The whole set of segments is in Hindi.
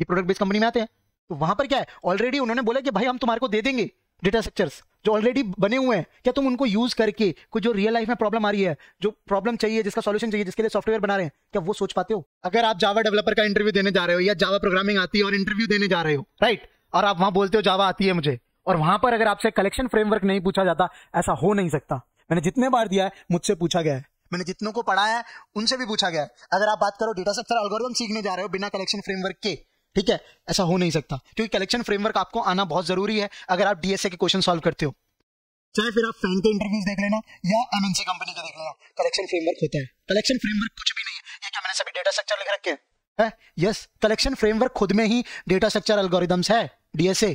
ये प्रोडक्ट बेस्ड कंपनी में आते हैं तो वहां पर क्या है ऑलरेडी उन्होंने बोला कि भाई हम तुम्हारे को दे देंगे डेटा स्ट्रक्चर्स जो ऑलरेडी बने हुए हैं क्या तुम उनको यूज करके कोई जो रियल लाइफ में प्रॉब्लम आ रही है जो प्रॉब्लम चाहिए जिसका सॉल्यूशन चाहिए जिसके लिए सॉफ्टवेयर बना रहे हैं क्या वो सोच पाते हो अगर आप जावा डेवलपर का इंटरव्यू देने जा रहे हो या जावा प्रोग्रामिंग आती है और इंटरव्यू देने जा रहे हो राइट और आप वहां बोलते हो जावा आती है मुझे और वहां पर अगर आपसे कलेक्शन फ्रेमवर्क नहीं पूछा जाता ऐसा हो नहीं सकता मैंने जितने बार दिया है मुझसे पूछा गया है मैंने जितनों को पढ़ाया है उनसे भी पूछा गया है अगर आप बात करो डेटा स्ट्रक्चर एल्गोरिथम सीखने जा रहे हो बिना कलेक्शन फ्रेमवर्क के ठीक है ऐसा हो नहीं सकता क्योंकि कलेक्शन फ्रेमवर्क आपको आना बहुत जरूरी है अगर आप डीएसए के क्वेश्चन सॉल्व करते हो चाहे फिर आप फैन के इंटरव्यूज देख लेना या एमएनसी कंपनी का देख लेना कलेक्शन फ्रेमवर्क होता है कलेक्शन फ्रेमवर्क कुछ भी नहीं है ये क्या मैंने सभी डेटा स्ट्रक्चर लिख रखे हैं यस कलेक्शन फ्रेमवर्क खुद में ही डेटा स्ट्रक्चर एल्गोरिदम्स है डीएसए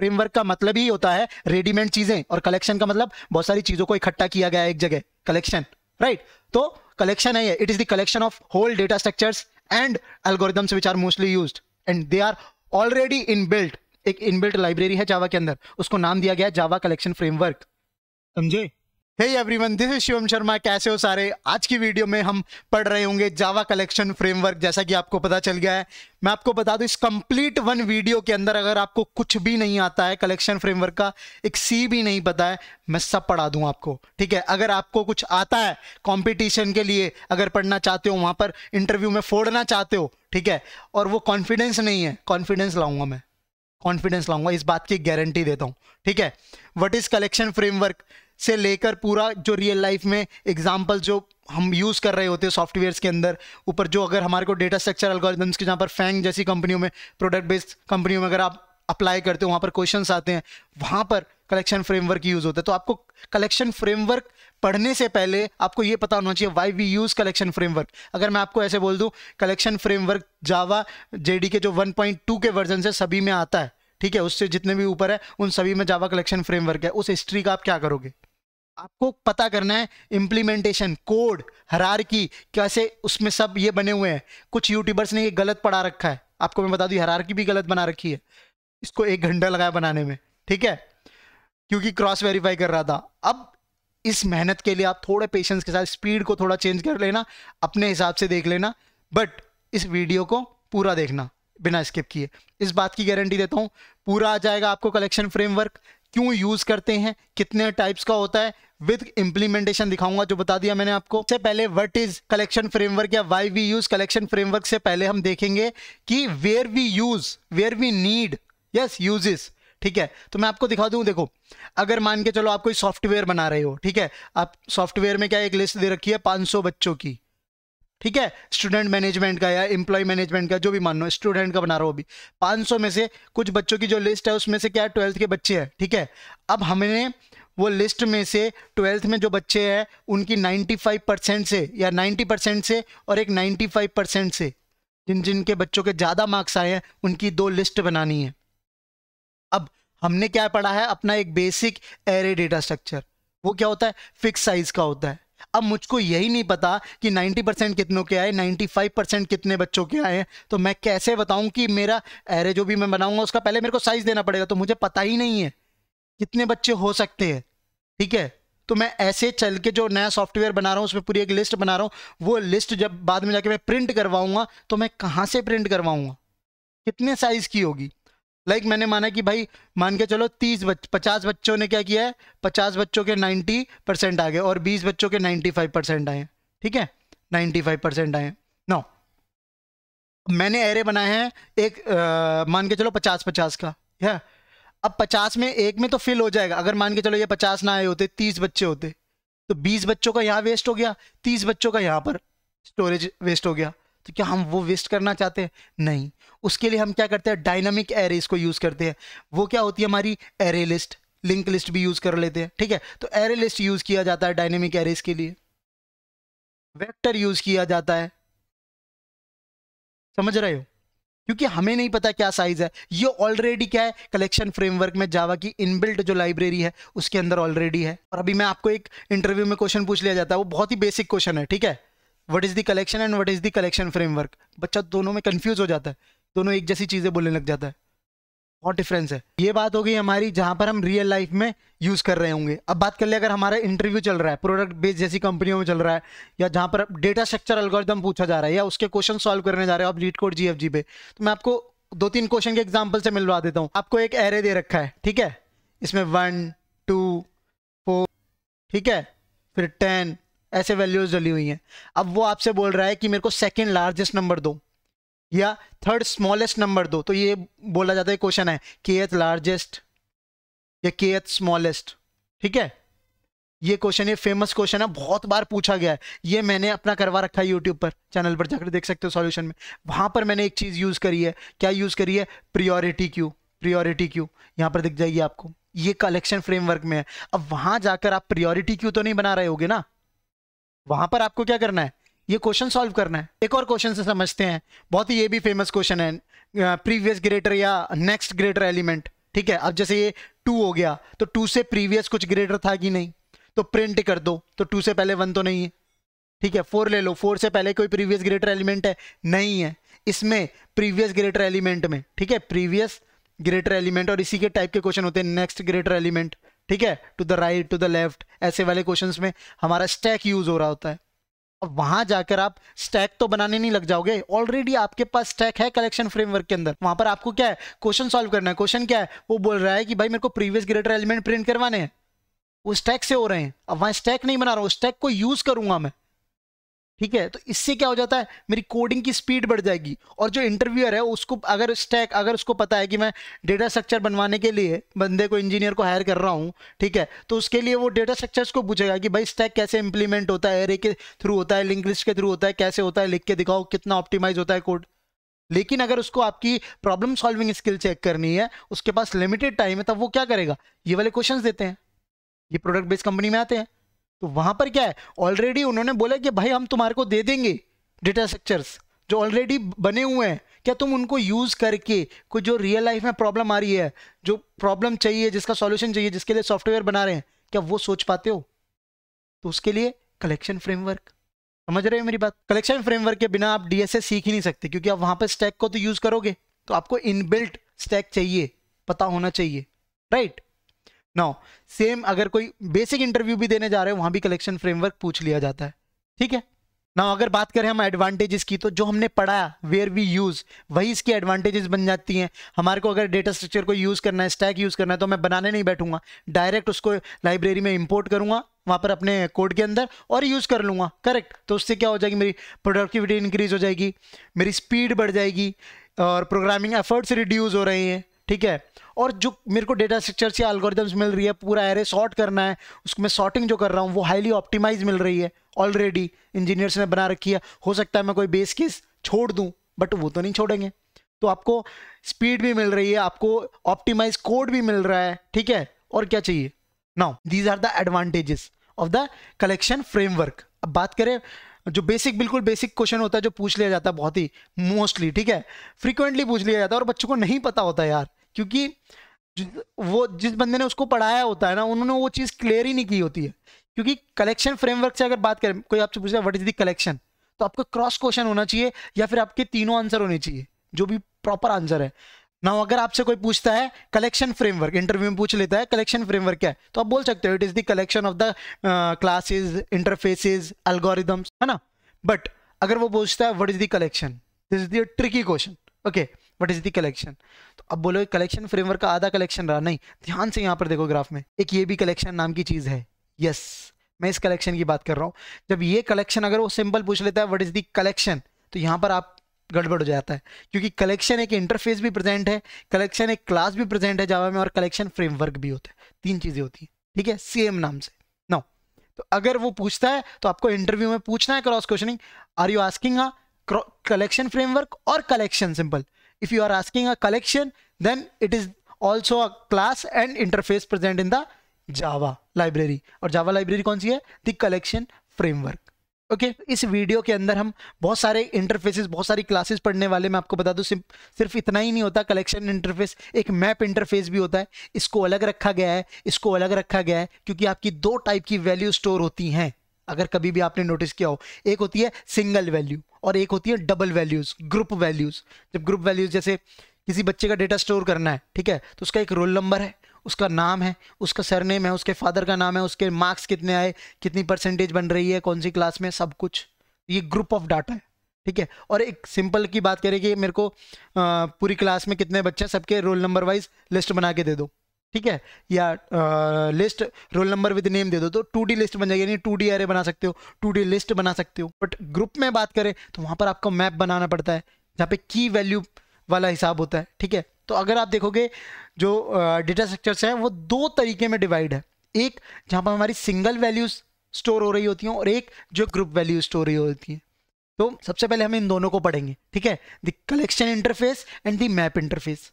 फ्रेमवर्क का मतलब ही होता है रेडीमेड चीजें और कलेक्शन का मतलब बहुत सारी चीजों को इकट्ठा किया गया है एक जगह कलेक्शन राइट तो कलेक्शन है it is the collection of whole data structures and algorithms which are mostly used and they are already inbuilt एक इनबिल्ट लाइब्रेरी है जावा के अंदर उसको नाम दिया गया जावा कलेक्शन फ्रेमवर्क समझे hey everyone this is Shivam Sharma कैसे हो सारे आज की वीडियो में हम पढ़ रहे होंगे जावा कलेक्शन फ्रेमवर्क जैसा कि आपको पता चल गया है मैं आपको बता दूं इस कंप्लीट वन वीडियो के अंदर अगर आपको कुछ भी नहीं आता है कलेक्शन फ्रेमवर्क का एक सी भी नहीं पता है मैं सब पढ़ा दूं आपको ठीक है अगर आपको कुछ आता है कॉम्पिटिशन के लिए अगर पढ़ना चाहते हो वहां पर इंटरव्यू में फोड़ना चाहते हो ठीक है और वो कॉन्फिडेंस नहीं है कॉन्फिडेंस लाऊंगा मैं कॉन्फिडेंस लाऊंगा इस बात की गारंटी देता हूँ ठीक है वट इज़ कलेक्शन फ्रेमवर्क से लेकर पूरा जो रियल लाइफ में एग्जाम्पल जो हम यूज़ कर रहे होते हैं सॉफ्टवेयर्स के अंदर ऊपर जो अगर हमारे को डेटा स्ट्रक्चर अलगोरिदम्स के जहाँ पर फैंग जैसी कंपनियों में प्रोडक्ट बेस्ड कंपनियों में अगर आप अप्लाई करते हो वहाँ पर क्वेश्चन आते हैं वहाँ पर कलेक्शन फ्रेमवर्क यूज़ होता है तो आपको कलेक्शन फ्रेमवर्क पढ़ने से पहले आपको ये पता होना चाहिए why we use collection framework अगर मैं आपको ऐसे बोल दूँ कलेक्शन फ्रेमवर्क जावा जे के जो 1.2 के वर्जन से सभी में आता है ठीक है उससे जितने भी ऊपर है उन सभी में जावा कलेक्शन फ्रेमवर्क है उस हिस्ट्री का आप क्या करोगे आपको पता करना है इम्प्लीमेंटेशन कोड हरार की कैसे उसमें सब ये बने हुए हैं कुछ यूट्यूबर्स ने ये गलत पढ़ा रखा है आपको मैं बता दूँ की भी गलत बना रखी है इसको एक घंटा लगाया बनाने में ठीक है क्योंकि क्रॉस वेरीफाई कर रहा था अब इस मेहनत के लिए आप थोड़े पेशेंस के साथ स्पीड को थोड़ा चेंज कर लेना अपने हिसाब से देख लेना बट इस वीडियो को पूरा देखना बिना स्किप किए इस बात की गारंटी देता हूँ पूरा आ जाएगा आपको कलेक्शन फ्रेमवर्क क्यों यूज़ करते हैं कितने टाइप्स का होता है विद इम्प्लीमेंटेशन दिखाऊंगा जो बता दिया मैंने आपको सबसे पहले व्हाट इज कलेक्शन फ्रेमवर्क या why we use collection framework से पहले हम देखेंगे कि where we use where we need yes uses ठीक है तो मैं आपको दिखा दूं देखो अगर मान के चलो आप कोई सॉफ्टवेयर बना रहे हो ठीक है आप सॉफ्टवेयर में क्या एक लिस्ट दे रखी है 500 बच्चों की ठीक है स्टूडेंट मैनेजमेंट का या एम्प्लॉय मैनेजमेंट का जो भी मान लो स्टूडेंट का बना रहा हो अभी 500 में से कुछ बच्चों की जो लिस्ट है उसमें से क्या है ट्वेल्थ के बच्चे हैं ठीक है अब हमने वो लिस्ट में से ट्वेल्थ में जो बच्चे हैं उनकी 95 परसेंट से या 90 परसेंट से और एक 95 परसेंट से जिन जिनके बच्चों के ज़्यादा मार्क्स आए हैं उनकी दो लिस्ट बनानी है अब हमने क्या पढ़ा है अपना एक बेसिक एरे डेटा स्ट्रक्चर वो क्या होता है फिक्स साइज का होता है अब मुझको यही नहीं पता कि 90 परसेंट कितनों के आए 95 परसेंट कितने बच्चों के आए हैं तो मैं कैसे बताऊं कि मेरा एरे जो भी मैं बनाऊंगा उसका पहले मेरे को साइज देना पड़ेगा तो मुझे पता ही नहीं है कितने बच्चे हो सकते हैं ठीक है तो मैं ऐसे चल के जो नया सॉफ्टवेयर बना रहा हूँ उसमें पूरी एक लिस्ट बना रहा हूँ वो लिस्ट जब बाद में जाके मैं प्रिंट करवाऊंगा तो मैं कहाँ से प्रिंट करवाऊंगा कितने साइज की होगी लाइक like मैंने माना कि भाई मान के चलो तीस बच, पचास बच्चों ने क्या किया है पचास बच्चों के नाइन्टी परसेंट आ गए और बीस बच्चों के नाइन्टी फाइव परसेंट आए ठीक है नाइन्टी फाइव परसेंट आए नौ मैंने एरे बनाए हैं एक आ, मान के चलो पचास पचास का है अब पचास में एक में तो फिल हो जाएगा अगर मान के चलो ये पचास ना आए होते तीस बच्चे होते तो बीस बच्चों का यहाँ वेस्ट हो गया तीस बच्चों का यहाँ पर स्टोरेज वेस्ट हो गया तो क्या हम वो वेस्ट करना चाहते हैं नहीं उसके लिए हम क्या करते हैं डायनामिक एरेज को यूज़ करते हैं वो क्या होती है हमारी एरे लिस्ट लिंक लिस्ट भी यूज़ कर लेते हैं ठीक है तो एरे लिस्ट यूज़ किया जाता है डायनेमिक एरेज के लिए वेक्टर यूज़ किया जाता है समझ रहे हो क्योंकि हमें नहीं पता क्या साइज़ है ये ऑलरेडी क्या है कलेक्शन फ्रेमवर्क में जावा की इनबिल्ट जो लाइब्रेरी है उसके अंदर ऑलरेडी है और अभी मैं आपको एक इंटरव्यू में क्वेश्चन पूछ लिया जाता है वो बहुत ही बेसिक क्वेश्चन है ठीक है what is the collection and what is the collection framework बच्चा दोनों में कन्फ्यूज़ हो जाता है दोनों एक जैसी चीज़ें बोलने लग जाता है बहुत डिफरेंस है ये बात हो गई हमारी जहाँ पर हम रियल लाइफ में यूज़ कर रहे होंगे अब बात कर ले अगर हमारा इंटरव्यू चल रहा है प्रोडक्ट बेस्ड जैसी कंपनियों में चल रहा है या जहाँ पर डेटा स्ट्रक्चर अलगोरिदम पूछा जा रहा है या उसके क्वेश्चन सॉल्व करने जा रहे हो आप लीड कोड जी पे तो मैं आपको दो तीन क्वेश्चन के एग्जाम्पल से मिलवा देता हूँ आपको एक एरे दे रखा है ठीक है इसमें वन टू फोर ठीक है फिर टेन ऐसे वैल्यूज डली हुई हैं अब वो आपसे बोल रहा है कि मेरे को सेकेंड लार्जेस्ट नंबर दो या थर्ड स्मॉलेस्ट नंबर दो तो ये बोला जाता है क्वेश्चन है के एथ लार्जेस्ट या के एथ स्मॉलेस्ट ठीक है ये क्वेश्चन ये फेमस क्वेश्चन है बहुत बार पूछा गया है ये मैंने अपना करवा रखा है यूट्यूब पर चैनल पर जाकर देख सकते हो सॉल्यूशन में वहां पर मैंने एक चीज़ यूज़ करी है क्या यूज़ करी है प्रियोरिटी क्यू प्रियोरिटी क्यू यहाँ पर दिख जाएगी आपको ये कलेक्शन फ्रेमवर्क में है अब वहां जाकर आप प्रियोरिटी क्यू तो नहीं बना रहे होगे ना वहां पर आपको क्या करना है ये क्वेश्चन सॉल्व करना है एक और क्वेश्चन से समझते हैं बहुत ही ये भी फेमस क्वेश्चन है प्रीवियस ग्रेटर या नेक्स्ट ग्रेटर एलिमेंट ठीक है अब जैसे ये टू हो गया तो टू से प्रीवियस कुछ ग्रेटर था कि नहीं तो प्रिंट कर दो तो टू से पहले वन तो नहीं है ठीक है फोर ले लो फोर से पहले कोई प्रीवियस ग्रेटर एलिमेंट है नहीं है इसमें प्रीवियस ग्रेटर एलिमेंट में ठीक है प्रीवियस ग्रेटर एलिमेंट और इसी के टाइप के क्वेश्चन होते हैं नेक्स्ट ग्रेटर एलिमेंट ठीक है to the right to the left ऐसे वाले क्वेश्चन में हमारा स्टैक यूज हो रहा होता है अब वहां जाकर आप स्टैक तो बनाने नहीं लग जाओगे ऑलरेडी आपके पास स्टैक है कलेक्शन फ्रेमवर्क के अंदर वहां पर आपको क्या है क्वेश्चन सॉल्व करना है क्वेश्चन क्या है वो बोल रहा है कि भाई मेरे को प्रीवियस ग्रेटर एलिमेंट प्रिंट करवाने हैं वो स्टैक से हो रहे हैं अब वहां स्टैक नहीं बना रहा हूँ स्टैक को यूज करूंगा मैं ठीक है तो इससे क्या हो जाता है मेरी कोडिंग की स्पीड बढ़ जाएगी और जो इंटरव्यूअर है उसको अगर स्टैक अगर उसको पता है कि मैं डेटा स्ट्रक्चर बनवाने के लिए बंदे को इंजीनियर को हायर कर रहा हूँ ठीक है तो उसके लिए वो डेटा स्ट्रक्चर्स को पूछेगा कि भाई स्टैक कैसे इंप्लीमेंट होता है एरे के थ्रू होता है लिंक लिस्ट के थ्रू होता है कैसे होता है लिख के दिखाओ कितना ऑप्टिमाइज होता है कोड लेकिन अगर उसको आपकी प्रॉब्लम सॉल्विंग स्किल चेक करनी है उसके पास लिमिटेड टाइम है तब वो क्या करेगा ये वाले क्वेश्चन देते हैं ये प्रोडक्ट बेस्ड कंपनी में आते हैं तो वहां पर क्या है ऑलरेडी उन्होंने बोला कि भाई हम तुम्हारे को दे देंगे डेटा स्ट्रक्चर्स जो ऑलरेडी बने हुए हैं क्या तुम उनको यूज़ करके कुछ जो रियल लाइफ में प्रॉब्लम आ रही है जो प्रॉब्लम चाहिए जिसका सॉल्यूशन चाहिए जिसके लिए सॉफ्टवेयर बना रहे हैं क्या वो सोच पाते हो तो उसके लिए कलेक्शन फ्रेमवर्क समझ रहे हो मेरी बात कलेक्शन फ्रेमवर्क के बिना आप डीएसए सीख ही नहीं सकते क्योंकि आप वहां पर स्टैक को तो यूज़ करोगे तो आपको इनबिल्ट स्टैक चाहिए पता होना चाहिए राइट नाउ सेम अगर कोई बेसिक इंटरव्यू भी देने जा रहे हो वहां भी कलेक्शन फ्रेमवर्क पूछ लिया जाता है ठीक है ना अगर बात करें हम एडवांटेजेस की तो जो हमने पढ़ाया वेयर वी यूज़ वही इसकी एडवांटेजेस बन जाती हैं हमारे को अगर डेटा स्ट्रक्चर को यूज़ करना है स्टैक यूज़ करना है तो मैं बनाने नहीं बैठूंगा डायरेक्ट उसको लाइब्रेरी में इंपोर्ट करूंगा वहां पर अपने कोड के अंदर और यूज़ कर लूंगा करेक्ट तो उससे क्या हो जाएगी मेरी प्रोडक्टिविटी इंक्रीज हो जाएगी मेरी स्पीड बढ़ जाएगी और प्रोग्रामिंग एफर्ट्स रिड्यूज़ हो रहे हैं ठीक है और जो मेरे को डेटा स्ट्रक्चर्स या एल्गोरिदम्स मिल रही है पूरा एरे सॉर्ट करना है उसको मैं सॉर्टिंग जो कर रहा हूँ वो हाईली ऑप्टिमाइज मिल रही है ऑलरेडी इंजीनियर्स ने बना रखी है हो सकता है मैं कोई बेस केस छोड़ दूँ बट वो तो नहीं छोड़ेंगे तो आपको स्पीड भी मिल रही है आपको ऑप्टिमाइज कोड भी मिल रहा है ठीक है और क्या चाहिए now these are the advantages of the collection framework अब बात करें जो बेसिक बिल्कुल बेसिक क्वेश्चन होता है जो पूछ लिया जाता है बहुत ही मोस्टली ठीक है फ्रीक्वेंटली पूछ लिया जाता है और बच्चों को नहीं पता होता यार क्योंकि वो जिस बंदे ने उसको पढ़ाया होता है ना उन्होंने वो चीज़ क्लियर ही नहीं की होती है क्योंकि कलेक्शन फ्रेमवर्क से अगर बात करें कोई आपसे पूछता व्हाट इज द कलेक्शन तो आपको क्रॉस क्वेश्चन होना चाहिए या फिर आपके तीनों आंसर होने चाहिए जो भी प्रॉपर आंसर है ना अगर आपसे कोई पूछता है कलेक्शन फ्रेमवर्क इंटरव्यू में पूछ लेता है कलेक्शन फ्रेमवर्क क्या है तो आप बोल सकते हो it is the collection of the classes interfaces algorithms है ना बट अगर वो पूछता है what is the collection this is the tricky question okay what is the collection तो अब बोलो कलेक्शन फ्रेमवर्क का आधा कलेक्शन रहा नहीं ध्यान से यहाँ पर देखो ग्राफ में एक ये भी कलेक्शन नाम की चीज़ है यस मैं इस कलेक्शन की बात कर रहा हूँ जब ये कलेक्शन अगर वो सिंपल पूछ लेता है वट इज़ दी कलेक्शन तो यहाँ पर आप गड़बड़ हो जाता है क्योंकि कलेक्शन एक इंटरफेस भी प्रेजेंट है कलेक्शन एक क्लास भी प्रेजेंट है जावा में और कलेक्शन फ्रेमवर्क भी होता है तीन चीज़ें होती हैं ठीक है सेम नाम से नो तो अगर वो पूछता है तो आपको इंटरव्यू में पूछना है cross questioning are you asking collection framework और collection simple If you are asking a collection, then it is also a class and interface present in the Java library. aur Java library kaun si hai The collection framework. Okay okay, इस वीडियो के अंदर हम बहुत सारे इंटरफेसेस बहुत सारी क्लासेस पढ़ने वाले मैं आपको बता दूं सिर्फ इतना ही नहीं होता कलेक्शन इंटरफेस एक मैप इंटरफेस भी होता है इसको अलग रखा गया है इसको अलग रखा गया है क्योंकि आपकी दो टाइप की वैल्यू स्टोर होती हैं अगर कभी भी आपने नोटिस किया हो एक होती है सिंगल वैल्यू और एक होती है डबल वैल्यूज ग्रुप वैल्यूज जब ग्रुप वैल्यूज जैसे किसी बच्चे का डेटा स्टोर करना है ठीक है तो उसका एक रोल नंबर है उसका नाम है उसका सरनेम है उसके फादर का नाम है उसके मार्क्स कितने आए कितनी परसेंटेज बन रही है कौन सी क्लास में सब कुछ ये ग्रुप ऑफ डाटा है ठीक है और एक सिंपल की बात करें कि मेरे को आ, पूरी क्लास में कितने बच्चे सबके रोल नंबर वाइज लिस्ट बना के दे दो ठीक है या आ, list roll number with name दे दो तो टू डी लिस्ट बन जाएगी यानी टू डी एरे बना सकते हो टू डी लिस्ट बना सकते हो बट ग्रुप में बात करें तो वहाँ पर आपको मैप बनाना पड़ता है जहाँ पे की वैल्यू वाला हिसाब होता है ठीक है तो अगर आप देखोगे जो डेटा स्ट्रक्चर्स हैं वो दो तरीके में डिवाइड है एक जहाँ पर हमारी सिंगल वैल्यूज स्टोर हो रही होती हैं और एक जो ग्रुप वैल्यू स्टोर हो रही होती है तो सबसे पहले हम इन दोनों को पढ़ेंगे ठीक है the collection interface and the map interface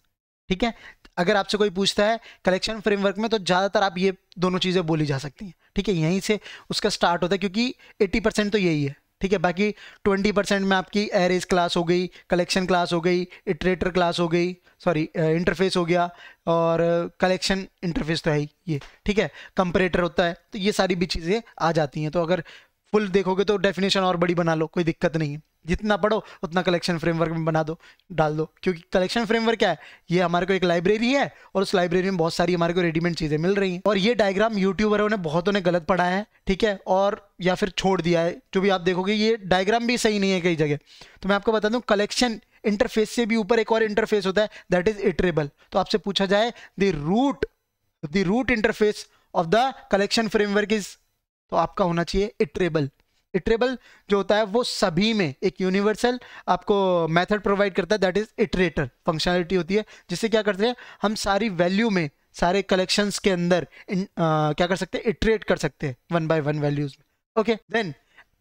ठीक है अगर आपसे कोई पूछता है कलेक्शन फ्रेमवर्क में तो ज़्यादातर आप ये दोनों चीज़ें बोली जा सकती हैं ठीक है यहीं से उसका स्टार्ट होता है क्योंकि एट्टी परसेंट तो यही है ठीक है बाकी ट्वेंटी परसेंट में आपकी एरेज क्लास हो गई कलेक्शन क्लास हो गई इटरेटर क्लास हो गई सॉरी इंटरफेस हो गया और कलेक्शन इंटरफेस तो है ही ये ठीक है कंपरेटर होता है तो ये सारी भी चीज़ें आ जाती हैं तो अगर फुल देखोगे तो डेफिनेशन और बड़ी बना लो कोई दिक्कत नहीं है जितना पढ़ो उतना कलेक्शन फ्रेमवर्क में बना दो डाल दो क्योंकि कलेक्शन फ्रेमवर्क क्या है ये हमारे को एक लाइब्रेरी है और उस लाइब्रेरी में बहुत सारी हमारे को रेडीमेड चीज़ें मिल रही हैं और ये डायग्राम यूट्यूबरों ने बहुतों ने गलत पढ़ाया है ठीक है और या फिर छोड़ दिया है जो भी आप देखोगे ये डायग्राम भी सही नहीं है कई जगह तो मैं आपको बता दूँ कलेक्शन इंटरफेस से भी ऊपर एक और इंटरफेस होता है दैट इज इटरेबल तो आपसे पूछा जाए the root the root interface of the collection framework is तो आपका होना चाहिए इटरेबल इटरेबल जो होता है वो सभी में एक यूनिवर्सल आपको मेथड प्रोवाइड करता है दैट इज इटरेटर फंक्शनलिटी होती है जिससे क्या करते हैं हम सारी वैल्यू में सारे कलेक्शंस के अंदर इन, आ, क्या कर सकते हैं इटरेट कर सकते हैं वन बाय वन वैल्यूज में ओके देन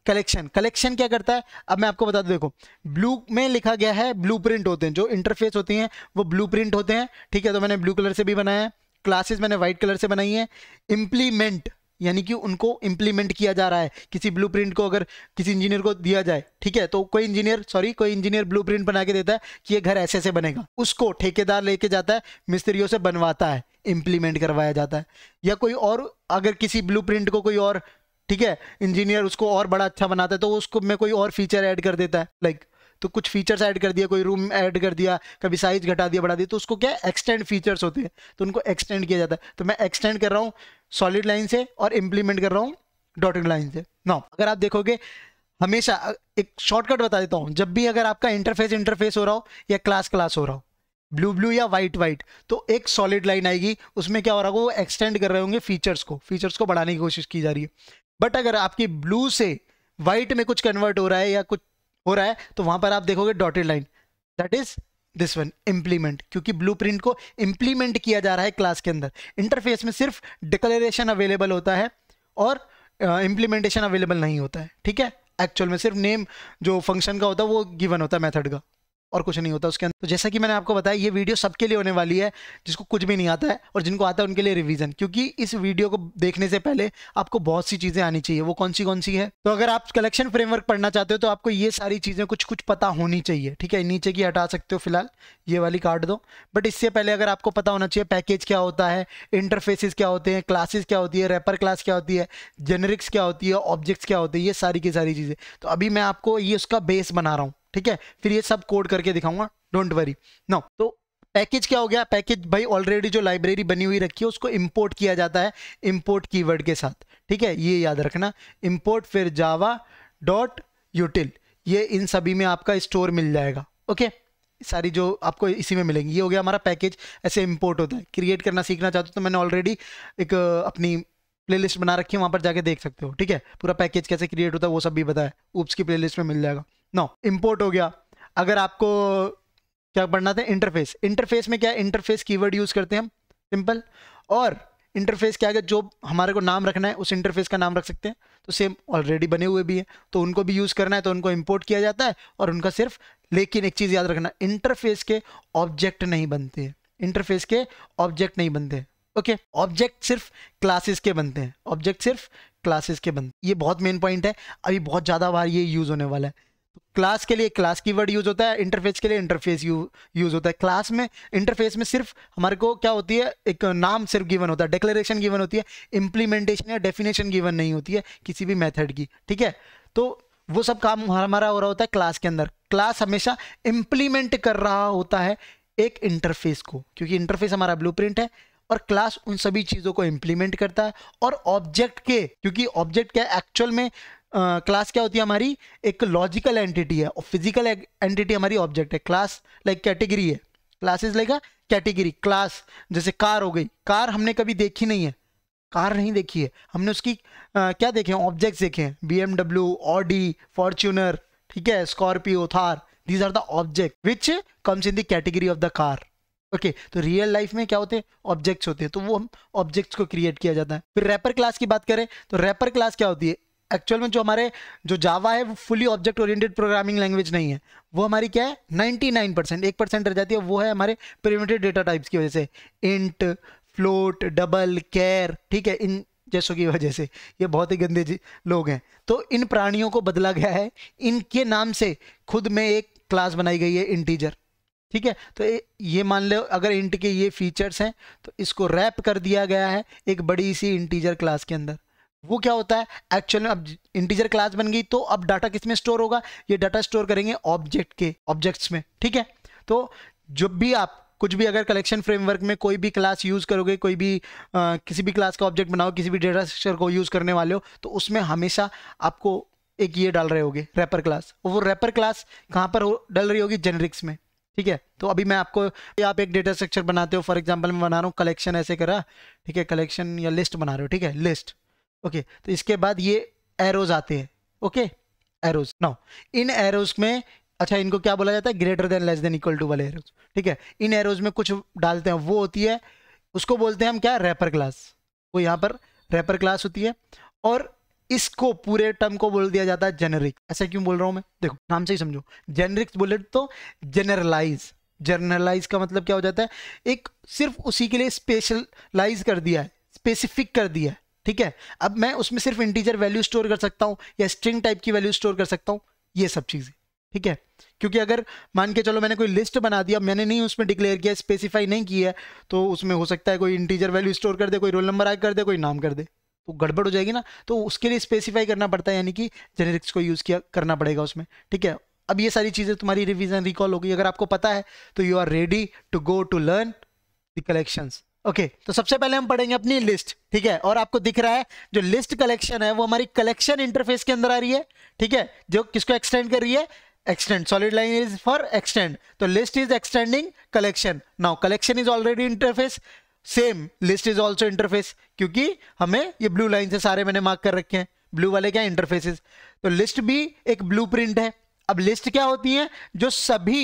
कलेक्शन कलेक्शन क्या करता है अब मैं आपको बता दूं देखो ब्लू में लिखा गया है ब्लूप्रिंट होते हैं जो इंटरफेस होती हैं वो ब्लूप्रिंट होते हैं ठीक है तो मैंने ब्लू कलर से भी बनाया है क्लासेस मैंने व्हाइट कलर से बनाई है इम्प्लीमेंट यानी कि उनको इम्प्लीमेंट किया जा रहा है किसी ब्लू को अगर किसी इंजीनियर को दिया जाए ठीक है तो कोई इंजीनियर सॉरी कोई इंजीनियर ब्लू बना के देता है कि ये घर ऐसे ऐसे बनेगा उसको ठेकेदार लेके जाता है मिस्त्रियों से बनवाता है इम्प्लीमेंट करवाया जाता है या कोई और अगर किसी ब्लू को कोई और ठीक है इंजीनियर उसको और बड़ा अच्छा बनाता है तो उसको में कोई और फीचर ऐड कर देता है लाइक तो कुछ फीचर्स ऐड कर दिया कोई रूम ऐड कर दिया कभी साइज घटा दिया बढ़ा दिया तो उसको क्या एक्सटेंड फीचर्स होते हैं तो उनको एक्सटेंड किया जाता है तो मैं एक्सटेंड कर रहा हूँ सॉलिड लाइन से और इम्प्लीमेंट कर रहा हूँ डॉटेड लाइन से ना अगर आप देखोगे हमेशा एक शॉर्टकट बता देता हूँ जब भी अगर आपका इंटरफेस इंटरफेस हो रहा हो या क्लास क्लास हो रहा हो ब्लू ब्लू या वाइट वाइट तो एक सॉलिड लाइन आएगी उसमें क्या हो रहा होगा वो एक्सटेंड कर रहे होंगे फीचर्स को फीचर्स को बढ़ाने की कोशिश की जा रही है बट अगर आपकी ब्लू से वाइट में कुछ कन्वर्ट हो रहा है या कुछ हो रहा है तो वहाँ पर आप देखोगे dotted line that is this one implement क्योंकि ब्लूप्रिंट को इम्प्लीमेंट किया जा रहा है क्लास के अंदर इंटरफेस में सिर्फ डिक्लेरेशन अवेलेबल होता है और इम्प्लीमेंटेशन uh, अवेलेबल नहीं होता है ठीक है एक्चुअल में सिर्फ नेम जो फंक्शन का होता है वो गिवन होता है मेथड का और कुछ नहीं होता उसके अंदर तो जैसा कि मैंने आपको बताया ये वीडियो सबके लिए होने वाली है जिसको कुछ भी नहीं आता है और जिनको आता है उनके लिए रिवीजन क्योंकि इस वीडियो को देखने से पहले आपको बहुत सी चीज़ें आनी चाहिए वो कौन सी कौन सी है तो अगर आप कलेक्शन फ्रेमवर्क पढ़ना चाहते हो तो आपको ये सारी चीज़ें कुछ कुछ पता होनी चाहिए ठीक है नीचे की हटा सकते हो फिलहाल ये वाली कार्ड दो बट इससे पहले अगर आपको पता होना चाहिए पैकेज क्या होता है इंटरफेसिस क्या होते हैं क्लासेस क्या होती है रेपर क्लास क्या होती है जेनरिक्स क्या होती है ऑब्जेक्ट्स क्या होते हैं ये सारी की सारी चीज़ें तो अभी मैं आपको ये उसका बेस बना रहा हूँ ठीक है फिर ये सब कोड करके दिखाऊंगा डोंट वरी नो तो पैकेज क्या हो गया पैकेज भाई ऑलरेडी जो लाइब्रेरी बनी हुई रखी है उसको इंपोर्ट किया जाता है इंपोर्ट कीवर्ड के साथ ठीक है ये याद रखना इंपोर्ट फिर जावा डॉट यूटिल ये इन सभी में आपका स्टोर मिल जाएगा ओके सारी जो आपको इसी में मिलेंगी ये हो गया हमारा पैकेज ऐसे इंपोर्ट होता है क्रिएट करना सीखना चाहते हो तो मैंने ऑलरेडी एक अपनी प्लेलिस्ट बना रखी है वहाँ पर जाके देख सकते हो ठीक है पूरा पैकेज कैसे क्रिएट होता है वो सब भी बताया ऊप्स की प्लेलिस्ट में मिल जाएगा नो इम्पोर्ट हो गया अगर आपको क्या पढ़ना था इंटरफेस इंटरफेस में क्या इंटरफेस कीवर्ड यूज़ करते हैं हम सिंपल और इंटरफेस क्या है जो हमारे को नाम रखना है उस इंटरफेस का नाम रख सकते हैं तो सेम ऑलरेडी बने हुए भी हैं तो उनको भी यूज़ करना है तो उनको इम्पोर्ट किया जाता है और उनका सिर्फ लेकिन एक चीज़ याद रखना इंटरफेस के ऑब्जेक्ट नहीं बनते हैं इंटरफेस के ऑब्जेक्ट नहीं बनते ओके ऑब्जेक्ट सिर्फ क्लासेस के बनते हैं ऑब्जेक्ट सिर्फ क्लासेस के बनते ये बहुत मेन पॉइंट है अभी बहुत ज़्यादा बार ये यूज़ होने वाला है क्लास के लिए क्लास की वर्ड यूज होता है इंटरफेस के लिए इंटरफेस यूज होता है क्लास में इंटरफेस में सिर्फ हमारे को क्या होती है एक नाम सिर्फ गिवन होता है डिक्लेरेशन गिवन होती है इम्प्लीमेंटेशन या डेफिनेशन गिवन नहीं होती है किसी भी मेथड की ठीक है तो वो सब काम हमारा हो रहा होता है क्लास के अंदर क्लास हमेशा इंप्लीमेंट कर रहा होता है एक इंटरफेस को क्योंकि इंटरफेस हमारा ब्लू है और क्लास उन सभी चीज़ों को इंप्लीमेंट करता है और ऑब्जेक्ट के क्योंकि ऑब्जेक्ट क्या एक्चुअल में क्लास uh, क्या होती है हमारी एक लॉजिकल एंटिटी है और फिजिकल एंटिटी e- हमारी ऑब्जेक्ट है क्लास लाइक कैटेगरी है क्लास लाइक कैटेगरी क्लास जैसे कार हो गई कार हमने कभी देखी नहीं है कार नहीं देखी है हमने उसकी आ, क्या देखे हैं ऑब्जेक्ट्स देखे हैं बी एमडब्ल्यू ऑडी फॉर्च्यूनर ठीक है Scorpio Thar these are the object which comes in the category of the car okay तो रियल लाइफ में क्या होते हैं ऑब्जेक्ट्स होते हैं तो वो हम ऑब्जेक्ट्स को क्रिएट किया जाता है फिर रैपर क्लास की बात करें तो रैपर क्लास क्या होती है एक्चुअल में जो हमारे जो जावा है वो fully object oriented programming language नहीं है वो हमारी क्या है 99 परसेंट एक परसेंट रह जाती है वो है हमारे प्रिमेटेड डेटा टाइप्स की वजह से इंट फ्लोट डबल कैर ठीक है इन जैसों की वजह से ये बहुत ही गंदे लोग हैं तो इन प्राणियों को बदला गया है इनके नाम से खुद में एक क्लास बनाई गई है इंटीजर ठीक है तो ये मान लो अगर इंट के ये फीचर्स हैं तो इसको रैप कर दिया गया है एक बड़ी सी इंटीजर क्लास के अंदर वो क्या होता है एक्चुअल में अब इंटीजर क्लास बन गई तो अब डाटा किस में स्टोर होगा ये डाटा स्टोर करेंगे ऑब्जेक्ट के ऑब्जेक्ट्स में ठीक है तो जब भी आप कुछ भी अगर कलेक्शन फ्रेमवर्क में कोई भी क्लास यूज़ करोगे कोई भी आ, किसी भी क्लास का ऑब्जेक्ट बनाओ किसी भी डेटा स्ट्रक्चर को यूज़ करने वाले हो तो उसमें हमेशा आपको एक ये डाल रहे होगे रेपर क्लास और वो रेपर क्लास कहाँ पर डल रही होगी जेनरिक्स में ठीक है तो अभी मैं आपको आप एक डेटा स्ट्रक्चर बनाते हो फॉर एग्जाम्पल मैं बना रहा हूँ कलेक्शन ऐसे करा ठीक है कलेक्शन या लिस्ट बना रहे हो ठीक है लिस्ट ओके okay, तो इसके बाद ये एरोज आते हैं ओके एरोज नाउ इन एरोज में अच्छा इनको क्या बोला जाता है greater than less than equal to वाले एरोज ठीक है इन एरोज में कुछ डालते हैं वो होती है उसको बोलते हैं हम क्या रैपर क्लास वो यहाँ पर रैपर क्लास होती है और इसको पूरे टर्म को बोल दिया जाता है जेनेरिक ऐसा क्यों बोल रहा हूँ मैं देखो नाम से ही समझो जेनेरिक्स बोले तो जनरलाइज जनरलाइज का मतलब क्या हो जाता है एक सिर्फ उसी के लिए स्पेशलाइज कर दिया है स्पेसिफिक कर दिया है ठीक है अब मैं उसमें सिर्फ इंटीजर वैल्यू स्टोर कर सकता हूँ या स्ट्रिंग टाइप की वैल्यू स्टोर कर सकता हूँ ये सब चीज़ें ठीक है क्योंकि अगर मान के चलो मैंने कोई लिस्ट बना दिया मैंने नहीं उसमें डिक्लेयर किया स्पेसिफाई नहीं किया है तो उसमें हो सकता है कोई इंटीजर वैल्यू स्टोर कर दे कोई रोल नंबर आग कर दे कोई नाम कर दे तो गड़बड़ हो जाएगी ना तो उसके लिए स्पेसिफाई करना पड़ता है यानी कि जेनेरिक्स को यूज़ किया करना पड़ेगा उसमें ठीक है अब ये सारी चीज़ें तुम्हारी रिविजन रिकॉल होगी अगर आपको पता है तो you are ready to go to learn the collections okay okay, तो सबसे पहले हम पढ़ेंगे अपनी लिस्ट ठीक है और आपको दिख रहा है जो लिस्ट कलेक्शन है वो हमारी कलेक्शन इंटरफेस के अंदर आ रही है ठीक है जो किसको एक्सटेंड कर रही है extend solid line is for extend तो list is extending collection now collection is already interface same list is also interface क्योंकि हमें ये ब्लू लाइन से सारे मैंने मार्क कर रखे हैं ब्लू वाले क्या इंटरफेसिस तो लिस्ट भी एक ब्लू है अब लिस्ट क्या होती है जो सभी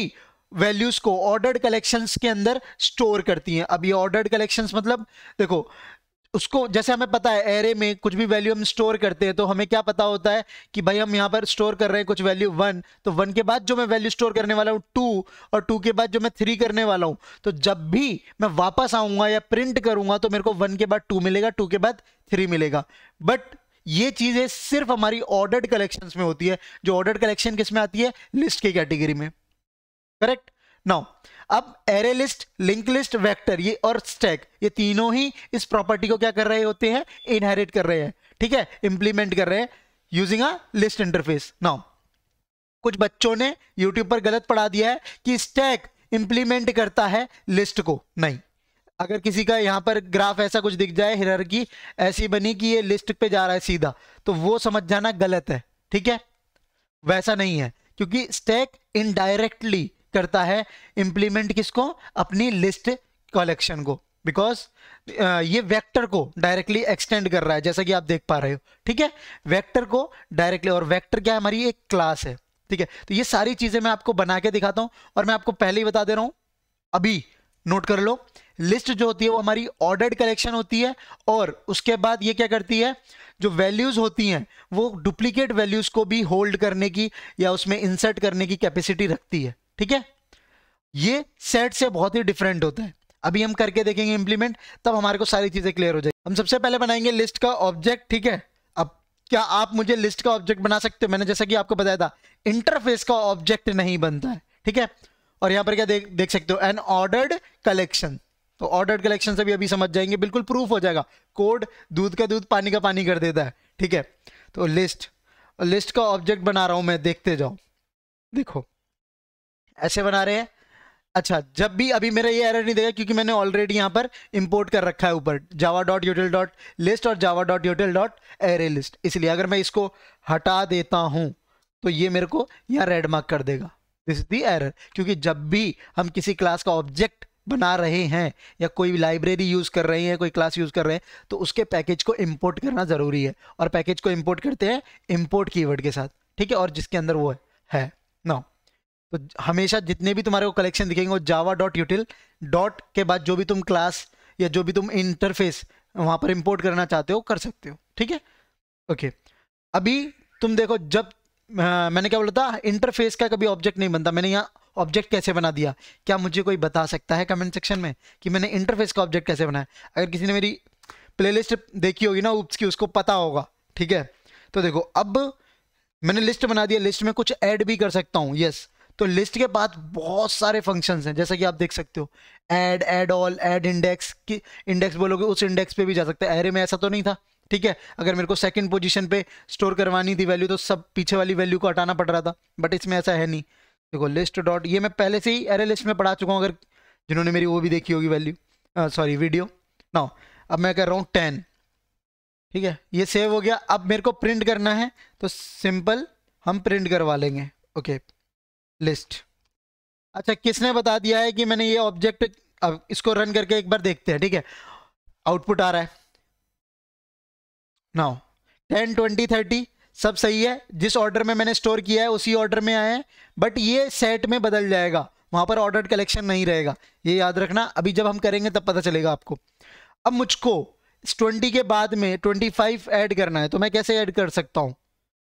वैल्यूज को ऑर्डर्ड कलेक्शंस के अंदर स्टोर करती हैं अब ये ऑर्डर्ड कलेक्शंस मतलब देखो उसको जैसे हमें पता है एरे में कुछ भी वैल्यू हम स्टोर करते हैं तो हमें क्या पता होता है कि भाई हम यहाँ पर स्टोर कर रहे हैं कुछ वैल्यू वन तो वन के बाद जो मैं वैल्यू स्टोर करने वाला हूँ टू और टू के बाद जो मैं थ्री करने वाला हूँ तो जब भी मैं वापस आऊँगा या प्रिंट करूँगा तो मेरे को वन के बाद टू मिलेगा टू के बाद थ्री मिलेगा बट ये चीज़ें सिर्फ हमारी ऑर्डर्ड कलेक्शंस में होती है जो ऑर्डर्ड कलेक्शन किस में आती है लिस्ट की कैटेगरी में करेक्ट नाउ अब array list link list vector ये और स्टैक ये तीनों ही इस प्रॉपर्टी को क्या कर रहे होते हैं इनहेरिट कर रहे हैं ठीक है इंप्लीमेंट कर रहे हैं using a list interface now कुछ बच्चों ने यूट्यूब पर गलत पढ़ा दिया है कि स्टैक इंप्लीमेंट करता है लिस्ट को नहीं अगर किसी का यहां पर ग्राफ ऐसा कुछ दिख जाए हिरर की ऐसी बनी कि ये लिस्ट पे जा रहा है सीधा तो वो समझ जाना गलत है ठीक है वैसा नहीं है क्योंकि स्टैक इनडायरेक्टली करता है इंप्लीमेंट किसको अपनी लिस्ट कलेक्शन को बिकॉज ये वेक्टर को डायरेक्टली एक्सटेंड कर रहा है जैसा कि आप देख पा रहे हो ठीक है वेक्टर को डायरेक्टली और वेक्टर क्या है हमारी एक क्लास है ठीक है तो ये सारी चीज़ें मैं आपको बना के दिखाता हूं और मैं आपको पहले ही बता दे रहा हूं अभी नोट कर लो लिस्ट जो होती है वो हमारी ऑर्डर्ड कलेक्शन होती है और उसके बाद ये क्या करती है जो वैल्यूज़ होती हैं वो डुप्लीकेट वैल्यूज़ को भी होल्ड करने की या उसमें इंसर्ट करने की कैपेसिटी रखती है ठीक है ये सेट से बहुत ही डिफरेंट होता है अभी हम करके देखेंगे इंप्लीमेंट तब हमारे को सारी चीजें क्लियर हो जाएगी हम सबसे पहले बनाएंगे लिस्ट का ऑब्जेक्ट ठीक है अब क्या आप मुझे लिस्ट का ऑब्जेक्ट बना सकते हो मैंने जैसा कि आपको बताया था इंटरफेस का ऑब्जेक्ट नहीं बनता है ठीक है और यहां पर क्या देख देख सकते हो एन ऑर्डर्ड कलेक्शन तो ऑर्डर्ड कलेक्शन से भी अभी समझ जाएंगे बिल्कुल प्रूफ हो जाएगा कोड दूध का दूध पानी का पानी कर देता है ठीक है तो लिस्ट लिस्ट का ऑब्जेक्ट बना रहा हूं मैं देखते जाओ देखो ऐसे बना रहे हैं अच्छा जब भी अभी मेरा ये एरर नहीं देगा क्योंकि मैंने ऑलरेडी यहाँ पर इंपोर्ट कर रखा है ऊपर Java dot util dot list और Java dot util dot array list इसलिए अगर मैं इसको हटा देता हूँ तो ये मेरे को यहाँ रेड मार्क कर देगा दिस इज दी एरर क्योंकि जब भी हम किसी क्लास का ऑब्जेक्ट बना रहे हैं या कोई लाइब्रेरी यूज़ कर रहे हैं कोई क्लास यूज़ कर रहे हैं तो उसके पैकेज को इम्पोर्ट करना ज़रूरी है और पैकेज को इम्पोर्ट करते हैं इम्पोर्ट कीवर्ड के साथ ठीक है और जिसके अंदर वो है, है नाउ तो हमेशा जितने भी तुम्हारे को कलेक्शन दिखेंगे वो जावा डॉट यूटिल डॉट के बाद जो भी तुम क्लास या जो भी तुम इंटरफेस वहाँ पर इम्पोर्ट करना चाहते हो कर सकते हो ठीक है ओके अभी तुम देखो जब आ, मैंने क्या बोला था इंटरफेस का कभी ऑब्जेक्ट नहीं बनता मैंने यहाँ ऑब्जेक्ट कैसे बना दिया क्या मुझे कोई बता सकता है कमेंट सेक्शन में कि मैंने इंटरफेस का ऑब्जेक्ट कैसे बनाया अगर किसी ने मेरी प्लेलिस्ट देखी होगी ना उप्स की उसको पता होगा ठीक है तो देखो अब मैंने लिस्ट बना दिया लिस्ट में कुछ ऐड भी कर सकता हूँ यस तो लिस्ट के पास बहुत सारे फंक्शंस हैं जैसा कि आप देख सकते हो add add all add index की इंडेक्स बोलोगे उस इंडेक्स पे भी जा सकते हैं एरे में ऐसा तो नहीं था ठीक है अगर मेरे को सेकंड पोजीशन पे स्टोर करवानी थी वैल्यू तो सब पीछे वाली वैल्यू को हटाना पड़ रहा था बट इसमें ऐसा है नहीं देखो लिस्ट डॉट ये मैं पहले से ही एरे लिस्ट में पढ़ा चुका हूँ अगर जिन्होंने मेरी वो भी देखी होगी वैल्यू सॉरी वीडियो ना अब मैं कह रहा हूँ टेन ठीक है ये सेव हो गया अब मेरे को प्रिंट करना है तो सिंपल हम प्रिंट करवा लेंगे ओके okay. लिस्ट अच्छा किसने बता दिया है कि मैंने ये ऑब्जेक्ट अब इसको रन करके एक बार देखते हैं ठीक है आउटपुट आ रहा है नाउ टेन ट्वेंटी थर्टी सब सही है जिस ऑर्डर में मैंने स्टोर किया है उसी ऑर्डर में आए हैं बट ये सेट में बदल जाएगा वहां पर ऑर्डर कलेक्शन नहीं रहेगा ये याद रखना अभी जब हम करेंगे तब पता चलेगा आपको अब मुझको इस ट्वेंटी के बाद में ट्वेंटी फाइव ऐड करना है तो मैं कैसे ऐड कर सकता हूँ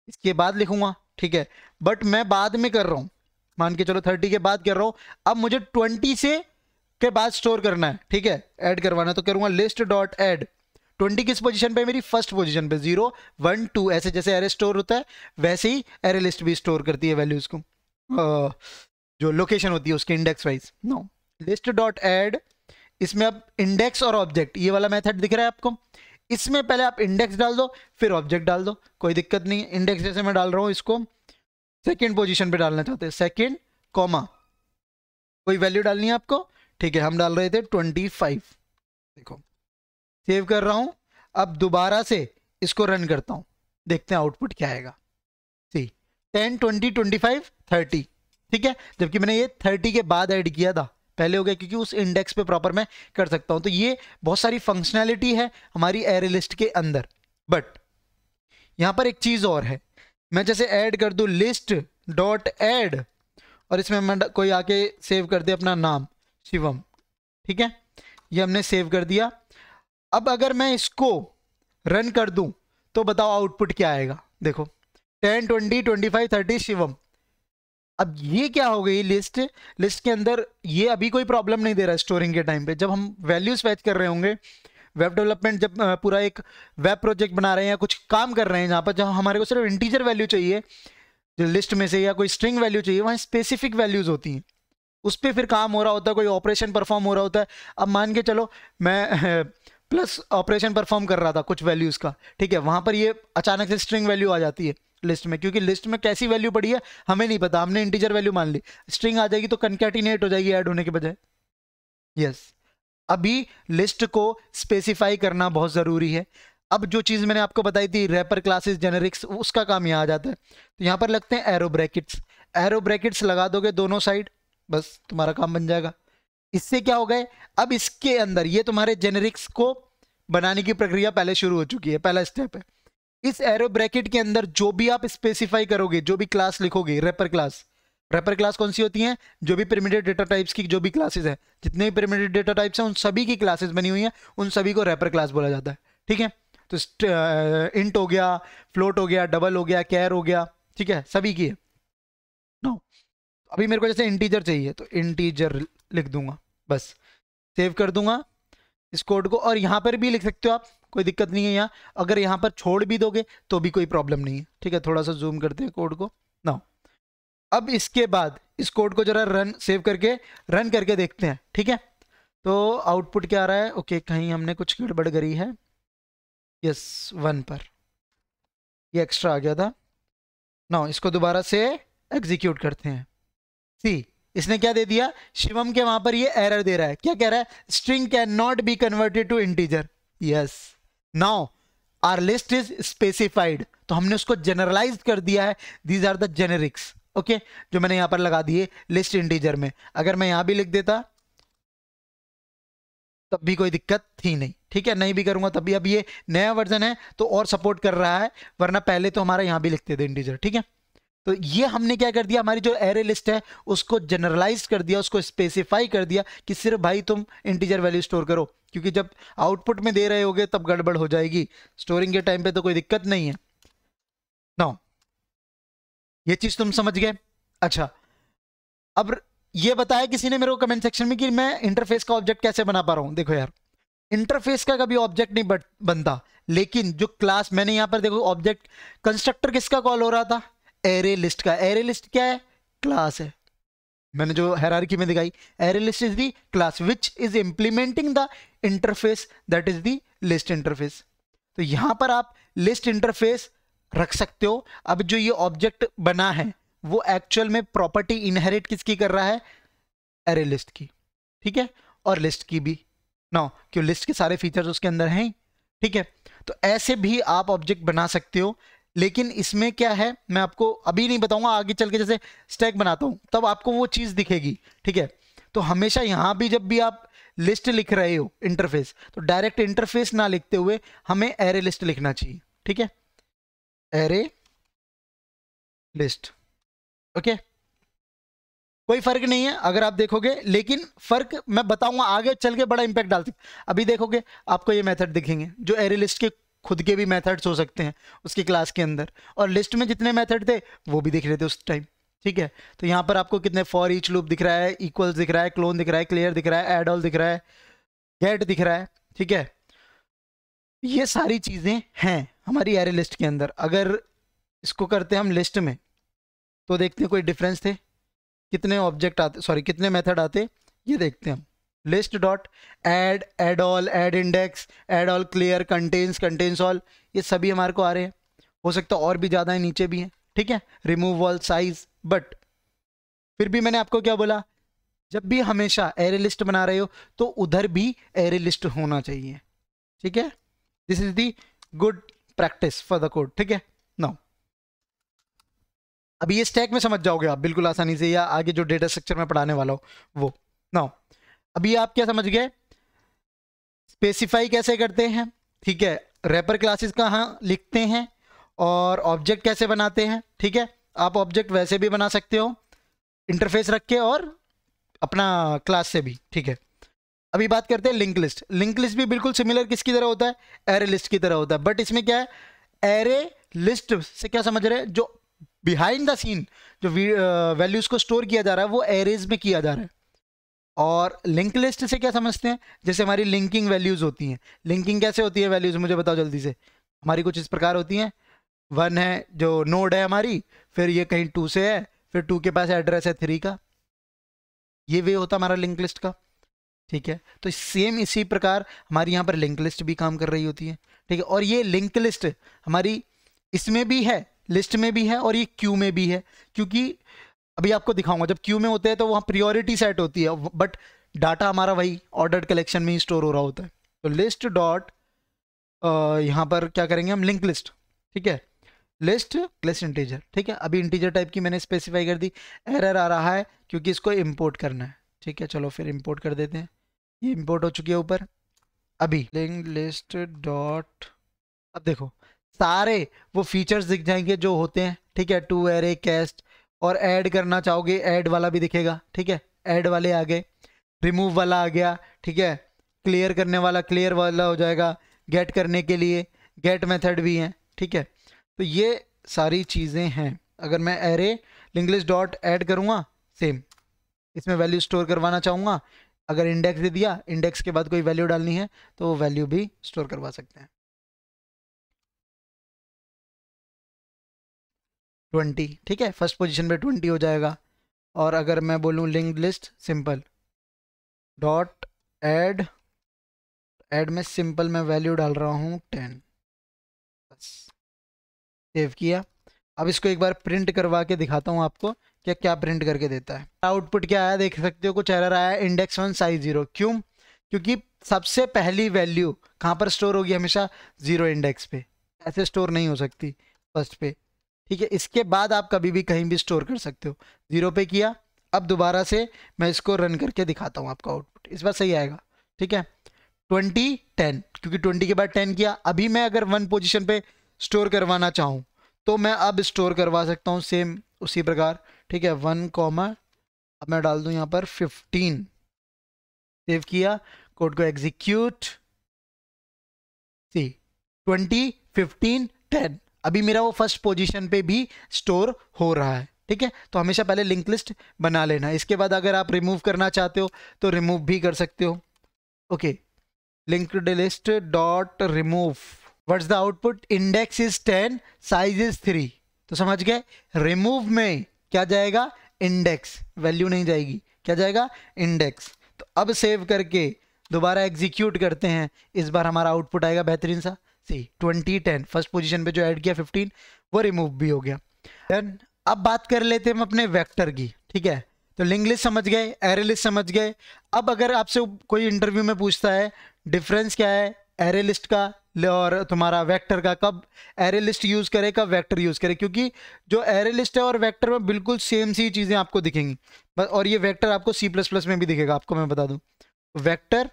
इसके बाद लिखूंगा ठीक है बट मैं बाद में कर रहा हूँ मान के चलो थर्टी के बाद कर रहा हूँ अब मुझे ट्वेंटी से के बाद स्टोर करना है ठीक है ऐड करवाना तो करूंगा लिस्ट डॉट एड ट्वेंटी किस पोजीशन पे मेरी फर्स्ट पोजीशन पे जीरो वन टू ऐसे जैसे एरे स्टोर होता है वैसे ही एरे लिस्ट भी स्टोर करती है वैल्यूज को uh, जो लोकेशन होती है उसके index wise no list dot add इसमें अब इंडेक्स और ऑब्जेक्ट ये वाला मेथड दिख रहा है आपको इसमें पहले आप इंडेक्स डाल दो फिर ऑब्जेक्ट डाल दो कोई दिक्कत नहीं है इंडेक्स जैसे मैं डाल रहा हूँ इसको सेकेंड पोजिशन पर डालना चाहते हैं सेकेंड कॉमा कोई वैल्यू डालनी है आपको ठीक है हम डाल रहे थे ट्वेंटी फाइव देखो सेव कर रहा हूँ अब दोबारा से इसको रन करता हूँ देखते हैं आउटपुट क्या आएगा see ten twenty twenty five thirty ठीक है जबकि मैंने ये थर्टी के बाद ऐड किया था पहले हो गया क्योंकि उस इंडेक्स पे प्रॉपर मैं कर सकता हूँ तो ये बहुत सारी फंक्शनैलिटी है हमारी एरे लिस्ट के अंदर बट यहाँ पर एक चीज़ और है मैं जैसे ऐड कर दूँ लिस्ट डॉट ऐड और इसमें मैं कोई आके सेव कर दे अपना नाम शिवम ठीक है ये हमने सेव कर दिया अब अगर मैं इसको रन कर दूँ तो बताओ आउटपुट क्या आएगा देखो ten twenty twenty five thirty Shivam अब ये क्या हो गई लिस्ट लिस्ट के अंदर ये अभी कोई प्रॉब्लम नहीं दे रहा स्टोरिंग के टाइम पे जब हम वैल्यूज फैच कर रहे होंगे वेब डेवलपमेंट जब पूरा एक वेब प्रोजेक्ट बना रहे हैं या कुछ काम कर रहे हैं जहाँ पर जहाँ हमारे को सिर्फ इंटीजर वैल्यू चाहिए जो लिस्ट में से या कोई स्ट्रिंग वैल्यू चाहिए वहाँ स्पेसिफिक वैल्यूज़ होती हैं उस पर फिर काम हो रहा होता है कोई ऑपरेशन परफॉर्म हो रहा होता है अब मान के चलो मैं प्लस ऑपरेशन परफॉर्म कर रहा था कुछ वैल्यूज़ का ठीक है वहाँ पर ये अचानक से स्ट्रिंग वैल्यू आ जाती है लिस्ट में क्योंकि लिस्ट में कैसी वैल्यू पड़ी है हमें नहीं पता हमने इंटीजर वैल्यू मान ली स्ट्रिंग आ जाएगी तो कनकेटिनेट हो जाएगी ऐड होने के बजाय यस yes. अभी लिस्ट को स्पेसिफाई करना बहुत ज़रूरी है अब जो चीज़ मैंने आपको बताई थी रैपर क्लासेस जेनेरिक्स उसका काम यहाँ आ जाता है तो यहाँ पर लगते हैं एरो ब्रैकेट्स एरो ब्रैकेट्स लगा दोगे दोनों साइड बस तुम्हारा काम बन जाएगा इससे क्या हो गए अब इसके अंदर ये तुम्हारे जेनेरिक्स को बनाने की प्रक्रिया पहले शुरू हो चुकी है पहला स्टेप है इस एरो ब्रैकेट के अंदर जो भी आप स्पेसिफाई करोगे जो भी क्लास लिखोगे रेपर क्लास रेपर क्लास कौन सी होती हैं जो भी प्रिमिटेड डेटा टाइप्स की जो भी क्लासेज है जितने भी प्रिमिटेड डेटा टाइप्स हैं उन सभी की क्लासेज बनी हुई हैं उन सभी को रेपर क्लास बोला जाता है ठीक है तो इंट हो गया फ्लोट हो गया डबल हो गया कैर हो गया ठीक है सभी की है नो अभी मेरे को जैसे इंटीजर चाहिए तो इंटीजर लिख दूंगा बस सेव कर दूंगा इस कोड को और यहाँ पर भी लिख सकते हो आप कोई दिक्कत नहीं है यहाँ अगर यहाँ पर छोड़ भी दोगे तो भी कोई प्रॉब्लम नहीं है ठीक है थोड़ा सा जूम करते हैं कोड को अब इसके बाद इस कोड को जरा रन सेव करके रन करके देखते हैं ठीक है तो आउटपुट क्या आ रहा है ओके कहीं हमने कुछ गड़बड़ करी है यस वन पर ये एक्स्ट्रा आ गया था ना इसको दोबारा से एग्जीक्यूट करते हैं सी इसने क्या दे दिया शिवम के वहां पर ये एरर दे रहा है क्या कह रहा है string can not be converted to integer yes now our list is specified तो हमने उसको जनरलाइज कर दिया है these are the generics okay जो मैंने यहां पर लगा दिए लिस्ट इंटीजर में अगर मैं यहां भी लिख देता तब भी कोई दिक्कत थी नहीं ठीक है नहीं भी करूंगा तब भी अब ये नया वर्जन है तो और सपोर्ट कर रहा है वरना पहले तो हमारा यहां भी लिखते थे इंटीजर ठीक है तो ये हमने क्या कर दिया हमारी जो एरे लिस्ट है उसको जनरलाइज कर दिया उसको स्पेसिफाई कर दिया कि सिर्फ भाई तुम इंटीजर वैल्यू स्टोर करो क्योंकि जब आउटपुट में दे रहे होगे तब गड़बड़ हो जाएगी स्टोरिंग के टाइम पे तो कोई दिक्कत नहीं है नाउ ये चीज तुम समझ गए अच्छा अब ये बताया किसी ने मेरे को कमेंट सेक्शन में कि मैं इंटरफेस का ऑब्जेक्ट कैसे बना पा रहा हूं देखो यार इंटरफेस का कभी ऑब्जेक्ट नहीं बनता लेकिन जो क्लास मैंने यहां पर देखो ऑब्जेक्ट कंस्ट्रक्टर किसका कॉल हो रहा था एरे लिस्ट का एरे लिस्ट क्या है क्लास है मैंने जो हैरारकी में दिखाई array list is the class which is implementing the interface that is the list interface तो यहां पर आप लिस्ट इंटरफेस रख सकते हो अब जो ये ऑब्जेक्ट बना है वो एक्चुअल में प्रॉपर्टी इनहेरिट किसकी कर रहा है एरे लिस्ट की ठीक है और लिस्ट की भी ना क्यों लिस्ट के सारे फीचर्स उसके अंदर हैं ठीक है तो ऐसे भी आप ऑब्जेक्ट बना सकते हो लेकिन इसमें क्या है मैं आपको अभी नहीं बताऊंगा आगे चल के जैसे स्टैक बनाता हूँ तब आपको वो चीज़ दिखेगी ठीक है तो हमेशा यहाँ भी जब भी आप लिस्ट लिख रहे हो इंटरफेस तो डायरेक्ट इंटरफेस ना लिखते हुए हमें एरे लिस्ट लिखना चाहिए ठीक है एरे लिस्ट ओके कोई फर्क नहीं है अगर आप देखोगे लेकिन फर्क मैं बताऊंगा आगे चल के बड़ा इंपैक्ट डालती अभी देखोगे आपको ये मेथड दिखेंगे जो एरे लिस्ट के खुद के भी मेथड्स हो सकते हैं उसकी क्लास के अंदर और लिस्ट में जितने मेथड थे वो भी दिख रहे थे उस टाइम ठीक है तो यहाँ पर आपको कितने फॉर ईच लूप दिख रहा है इक्वल दिख रहा है क्लोन दिख रहा है क्लियर दिख रहा है एड ऑल दिख रहा है गेट दिख रहा है ठीक है ये सारी चीज़ें हैं हमारी एरे लिस्ट के अंदर अगर इसको करते हम लिस्ट में तो देखते हैं कोई डिफरेंस थे कितने ऑब्जेक्ट आते सॉरी कितने मेथड आते ये देखते हैं हम list dot add add all add index add all clear contains contains all ये सभी हमारे को आ रहे हैं हो सकता है और भी ज़्यादा है नीचे भी हैं ठीक है रिमूव ऑल साइज बट फिर भी मैंने आपको क्या बोला जब भी हमेशा एरे लिस्ट बना रहे हो तो उधर भी एरे लिस्ट होना चाहिए ठीक है this is the good practice for the code ठीक है नाउ अभी ये स्टैक में समझ जाओगे आप बिल्कुल आसानी से या आगे जो डेटा स्ट्रक्चर में पढ़ाने वाला हो वो नाउ अभी आप क्या समझ गए स्पेसिफाई कैसे करते हैं ठीक है रेपर क्लासेस कहाँ लिखते हैं और ऑब्जेक्ट कैसे बनाते हैं ठीक है आप ऑब्जेक्ट वैसे भी बना सकते हो इंटरफेस रख के और अपना क्लास से भी ठीक है अभी बात करते हैं लिंक लिस्ट लिंक लिस्ट भी बिल्कुल सिमिलर किसकी तरह होता है एरे लिस्ट की तरह होता है बट इसमें क्या है एरे लिस्ट से क्या समझ रहे हैं जो बिहाइंड द सीन जो वैल्यूज़ को स्टोर किया जा रहा है वो एरेज में किया जा रहा है और लिंक लिस्ट से क्या समझते हैं जैसे हमारी लिंकिंग वैल्यूज़ होती हैं लिंकिंग कैसे होती है वैल्यूज़ मुझे बताओ जल्दी से हमारी कुछ इस प्रकार होती हैं वन है जो नोड है हमारी फिर ये कहीं टू से है फिर टू के पास एड्रेस है थ्री का ये वे होता हमारा लिंक लिस्ट का ठीक है तो सेम इसी प्रकार हमारी यहाँ पर लिंक लिस्ट भी काम कर रही होती है ठीक है और ये लिंक लिस्ट हमारी इसमें भी है लिस्ट में भी है और ये क्यू में भी है क्योंकि अभी आपको दिखाऊंगा जब क्यू में होते हैं तो वहाँ प्रियोरिटी सेट होती है बट डाटा हमारा वही ऑर्डर कलेक्शन में ही स्टोर हो रहा होता है तो लिस्ट डॉट यहाँ पर क्या करेंगे हम लिंक लिस्ट ठीक है लिस्ट प्लस इंटीजर ठीक है अभी इंटीजर टाइप की मैंने स्पेसिफाई कर दी एरर आ रहा है क्योंकि इसको इम्पोर्ट करना है ठीक है चलो फिर इम्पोर्ट कर देते हैं ये इंपोर्ट हो चुकी है ऊपर अभी लिंक लिस्ट डॉट अब देखो सारे वो फीचर्स दिख जाएंगे जो होते हैं ठीक है टू एरे कैस्ट और ऐड करना चाहोगे ऐड वाला भी दिखेगा ठीक है ऐड वाले आ गए रिमूव वाला आ गया ठीक है क्लियर करने वाला क्लियर वाला हो जाएगा गेट करने के लिए गेट मेथड भी है ठीक है तो ये सारी चीज़ें हैं अगर मैं एरे लिंगलिस्ट डॉट ऐड करूँगा सेम इसमें वैल्यू स्टोर करवाना चाहूँगा अगर इंडेक्स दे दिया इंडेक्स के बाद कोई वैल्यू डालनी है तो वो वैल्यू भी स्टोर करवा सकते हैं ट्वेंटी ठीक है फर्स्ट पोजीशन पे ट्वेंटी हो जाएगा और अगर मैं बोलूँ link list simple dot add add में सिंपल मैं वैल्यू डाल रहा हूँ टेन बस सेव किया अब इसको एक बार प्रिंट करवा के दिखाता हूँ आपको कि क्या प्रिंट करके देता है आउटपुट क्या आया देख सकते हो कुछ एरर आया इंडेक्स वन साइज जीरो क्यों क्योंकि सबसे पहली वैल्यू कहाँ पर स्टोर होगी हमेशा जीरो इंडेक्स पे ऐसे स्टोर नहीं हो सकती फर्स्ट पे ठीक है इसके बाद आप कभी भी कहीं भी स्टोर कर सकते हो जीरो पे किया अब दोबारा से मैं इसको रन करके दिखाता हूँ आपका आउटपुट इस बार सही आएगा ठीक है ट्वेंटी टेन क्योंकि ट्वेंटी के बाद टेन किया अभी मैं अगर वन पोजिशन पे स्टोर करवाना चाहूँ तो मैं अब स्टोर करवा सकता हूँ सेम उसी प्रकार ठीक है वन कॉमा अब मैं डाल दूँ यहाँ पर फिफ्टीन सेव किया कोड को execute see twenty fifteen ten अभी मेरा वो फर्स्ट पोजीशन पे भी स्टोर हो रहा है ठीक है तो हमेशा पहले लिंक लिस्ट बना लेना इसके बाद अगर आप रिमूव करना चाहते हो तो रिमूव भी कर सकते हो okay linked list dot remove what's the output index is ten size is three तो समझ गए रिमूव में क्या जाएगा इंडेक्स वैल्यू नहीं जाएगी क्या जाएगा इंडेक्स तो अब सेव करके दोबारा एग्जीक्यूट करते हैं इस बार हमारा आउटपुट आएगा बेहतरीन सा see twenty ten first position पे जो एड किया फिफ्टीन वो रिमूव भी हो गया देन अब बात कर लेते हैं हम अपने वैक्टर की ठीक है तो लिंगलिस्ट समझ गए एरे लिस्ट समझ गए अब अगर आपसे कोई इंटरव्यू में पूछता है डिफरेंस क्या है एरे लिस्ट का और तुम्हारा वेक्टर का कब एरे लिस्ट यूज़ करे कब वेक्टर यूज़ करे क्योंकि जो एरे लिस्ट है और वेक्टर में बिल्कुल सेम सी चीज़ें आपको दिखेंगी और ये वेक्टर आपको सी प्लस प्लस में भी दिखेगा आपको मैं बता दूं वेक्टर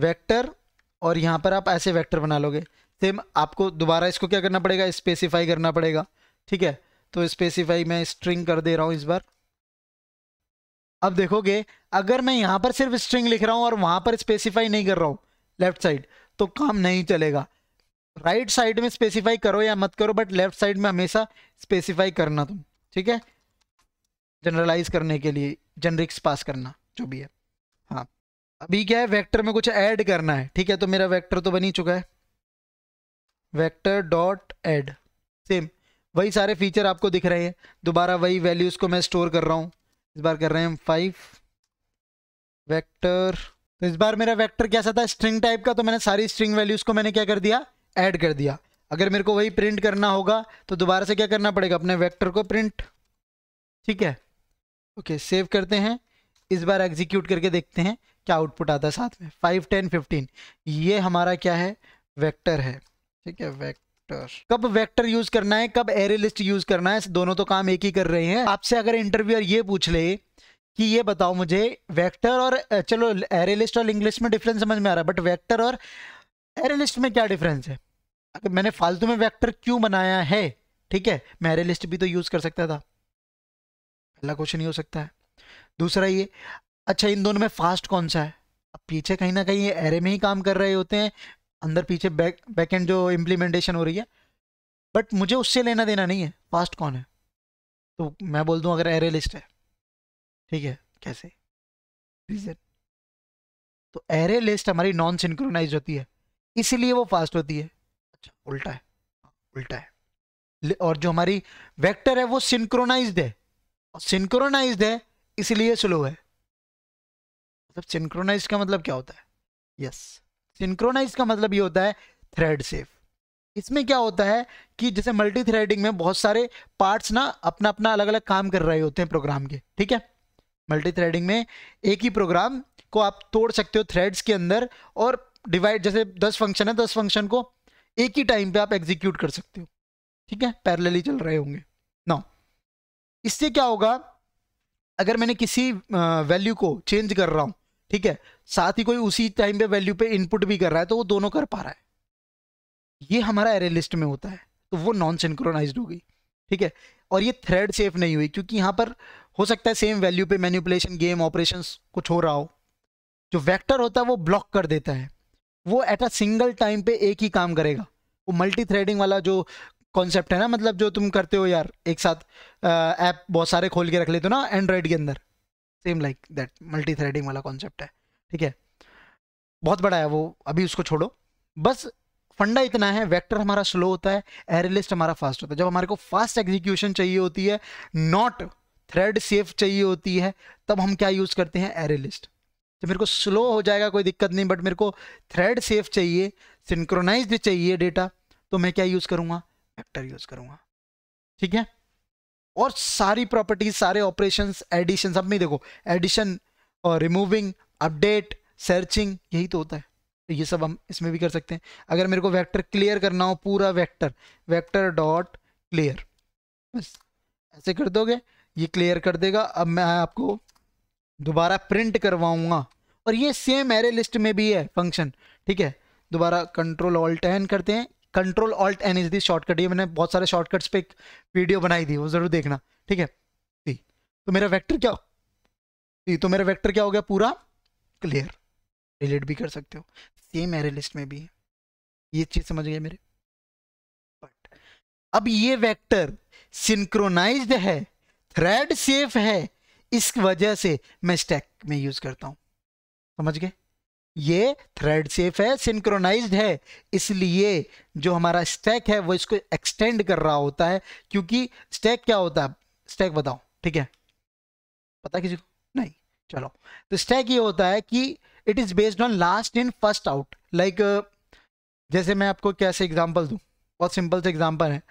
वेक्टर और यहां पर आप ऐसे वेक्टर बना लोगे सेम आपको दोबारा इसको क्या करना पड़ेगा स्पेसिफाई करना पड़ेगा ठीक है तो स्पेसिफाई मैं स्ट्रिंग कर दे रहा हूं इस बार अब देखोगे अगर मैं यहाँ पर सिर्फ स्ट्रिंग लिख रहा हूँ और वहाँ पर स्पेसिफाई नहीं कर रहा हूँ लेफ्ट साइड तो काम नहीं चलेगा राइट right साइड में स्पेसिफाई करो या मत करो बट लेफ्ट साइड में हमेशा स्पेसिफाई करना तुम ठीक है जनरलाइज करने के लिए जनरिक्स पास करना जो भी है हाँ अभी क्या है वेक्टर में कुछ ऐड करना है ठीक है तो मेरा वेक्टर तो बन ही चुका है वेक्टर डॉट एड सेम वही सारे फीचर आपको दिख रहे हैं दोबारा वही वैल्यूज़ को मैं स्टोर कर रहा हूँ इस बार कर रहे हैं फाइव वेक्टर तो इस बार मेरा वेक्टर कैसा था स्ट्रिंग टाइप का तो मैंने सारी स्ट्रिंग वैल्यूज को मैंने क्या कर दिया ऐड कर दिया अगर मेरे को वही प्रिंट करना होगा तो दोबारा से क्या करना पड़ेगा अपने वेक्टर को प्रिंट ठीक है ओके सेव करते हैं इस बार एग्जीक्यूट करके देखते हैं क्या आउटपुट आता है साथ में फाइव टेन फिफ्टीन ये हमारा क्या है वेक्टर है ठीक है वेक्टर वेक्टर कब वेक्टर यूज करना है कब एरे लिस्ट यूज करना है दोनों तो काम एक ही कर रहे हैं आपसे अगर इंटरव्यूअर ये पूछ ले कि ये बताओ मुझे वेक्टर और चलो एरे लिस्ट और इंग्लिश में डिफरेंस समझ में आ रहा है बट वेक्टर और एरे लिस्ट में क्या डिफरेंस है अगर मैंने फालतू में वेक्टर क्यों बनाया है ठीक है मैं एरे लिस्ट भी तो यूज कर सकता था पहला क्वेश्चन ही हो सकता है दूसरा ये अच्छा इन दोनों में फास्ट कौन सा है अब पीछे कहीं ना कहीं ये एरे में ही काम कर रहे होते हैं अंदर पीछे बैक बैक एंड जो इम्प्लीमेंटेशन हो रही है बट मुझे उससे लेना देना नहीं है पास्ट कौन है तो मैं बोल दूँ अगर एरे लिस्ट है ठीक है कैसे रीज़न तो एरे लिस्ट हमारी नॉन सिंक्रोनाइज होती है इसीलिए वो फास्ट होती है अच्छा उल्टा है हाँ, उल्टा है और जो हमारी वेक्टर है वो सिंक्रोनाइज है और सिंक्रोनाइज है इसलिए स्लो है मतलब सिंक्रोनाइज का मतलब क्या होता है यस yes. सिंक्रोनाइज का मतलब ये होता है थ्रेड सेफ इसमें क्या होता है कि जैसे मल्टी थ्रेडिंग में बहुत सारे पार्ट्स ना अपना अपना अलग अलग काम कर रहे होते हैं प्रोग्राम के ठीक है मल्टी थ्रेडिंग में एक ही प्रोग्राम को आप तोड़ सकते हो थ्रेड्स के अंदर और डिवाइड जैसे दस फंक्शन है दस फंक्शन को एक ही टाइम पे आप एग्जीक्यूट कर सकते हो ठीक है पैरेलली चल रहे होंगे ना इससे क्या होगा अगर मैंने किसी वैल्यू को चेंज कर रहा हूँ ठीक है साथ ही कोई उसी टाइम पे वैल्यू पे इनपुट भी कर रहा है तो वो दोनों कर पा रहा है ये हमारा एरे लिस्ट में होता है तो वो नॉन सिंक्रोनाइज हो गई ठीक है और ये थ्रेड सेफ नहीं हुई क्योंकि यहाँ पर हो सकता है सेम वैल्यू पे मैन्यूपुलेशन गेम ऑपरेशन कुछ हो रहा हो जो वैक्टर होता है वो ब्लॉक कर देता है वो एट अ सिंगल टाइम पे एक ही काम करेगा वो मल्टी थ्रेडिंग वाला जो कॉन्सेप्ट है ना मतलब जो तुम करते हो यार एक साथ ऐप बहुत सारे खोल के रख लेते हो ना एंड्रॉयड के अंदर same like that multi threading वाला कॉन्सेप्ट है ठीक है बहुत बड़ा है वो अभी उसको छोड़ो बस फंडा इतना है वेक्टर हमारा स्लो होता है एरलिस्ट हमारा फास्ट होता है जब हमारे को फास्ट एग्जीक्यूशन चाहिए होती है नॉट थ्रेड सेफ चाहिए होती है तब हम क्या यूज़ करते हैं एरलिस्ट तो मेरे को स्लो हो जाएगा कोई दिक्कत नहीं बट मेरे को थ्रेड सेफ चाहिए सिंक्रोनाइज चाहिए डेटा तो मैं क्या यूज़ करूंगा वेक्टर यूज़ करूंगा ठीक है और सारी प्रॉपर्टीज सारे ऑपरेशन एडिशन सब में देखो एडिशन और रिमूविंग अपडेट सर्चिंग यही तो होता है तो ये सब हम इसमें भी कर सकते हैं अगर मेरे को वेक्टर क्लियर करना हो पूरा वेक्टर वेक्टर डॉट क्लियर बस ऐसे कर दोगे ये क्लियर कर देगा अब मैं आपको दोबारा प्रिंट करवाऊंगा और ये सेम एरे लिस्ट में भी है फंक्शन ठीक है दोबारा कंट्रोल ऑल्ट एन करते हैं control alt N is the shortcut ये मैंने बहुत सारे शॉर्टकट्स पे एक वीडियो बनाई थी वो जरूर देखना ठीक है सी तो मेरा वेक्टर क्या सी तो मेरा वेक्टर क्या हो गया पूरा क्लियर रिलेट भी कर सकते हो सेम एरे लिस्ट में भी है ये चीज़ समझ गए मेरे बट अब ये वेक्टर सिंक्रोनाइज्ड है थ्रेड सेफ है इस वजह से मैं स्टैक में यूज़ करता हूं समझ गए ये थ्रेड सेफ है सिंक्रोनाइज्ड है इसलिए जो हमारा स्टैक है वो इसको एक्सटेंड कर रहा होता है क्योंकि स्टैक क्या होता है स्टैक बताओ ठीक है पता किसी को नहीं चलो तो स्टैक ये होता है कि it is based on last in first out like जैसे मैं आपको कैसे एग्जाम्पल दू बहुत सिंपल से एग्जाम्पल है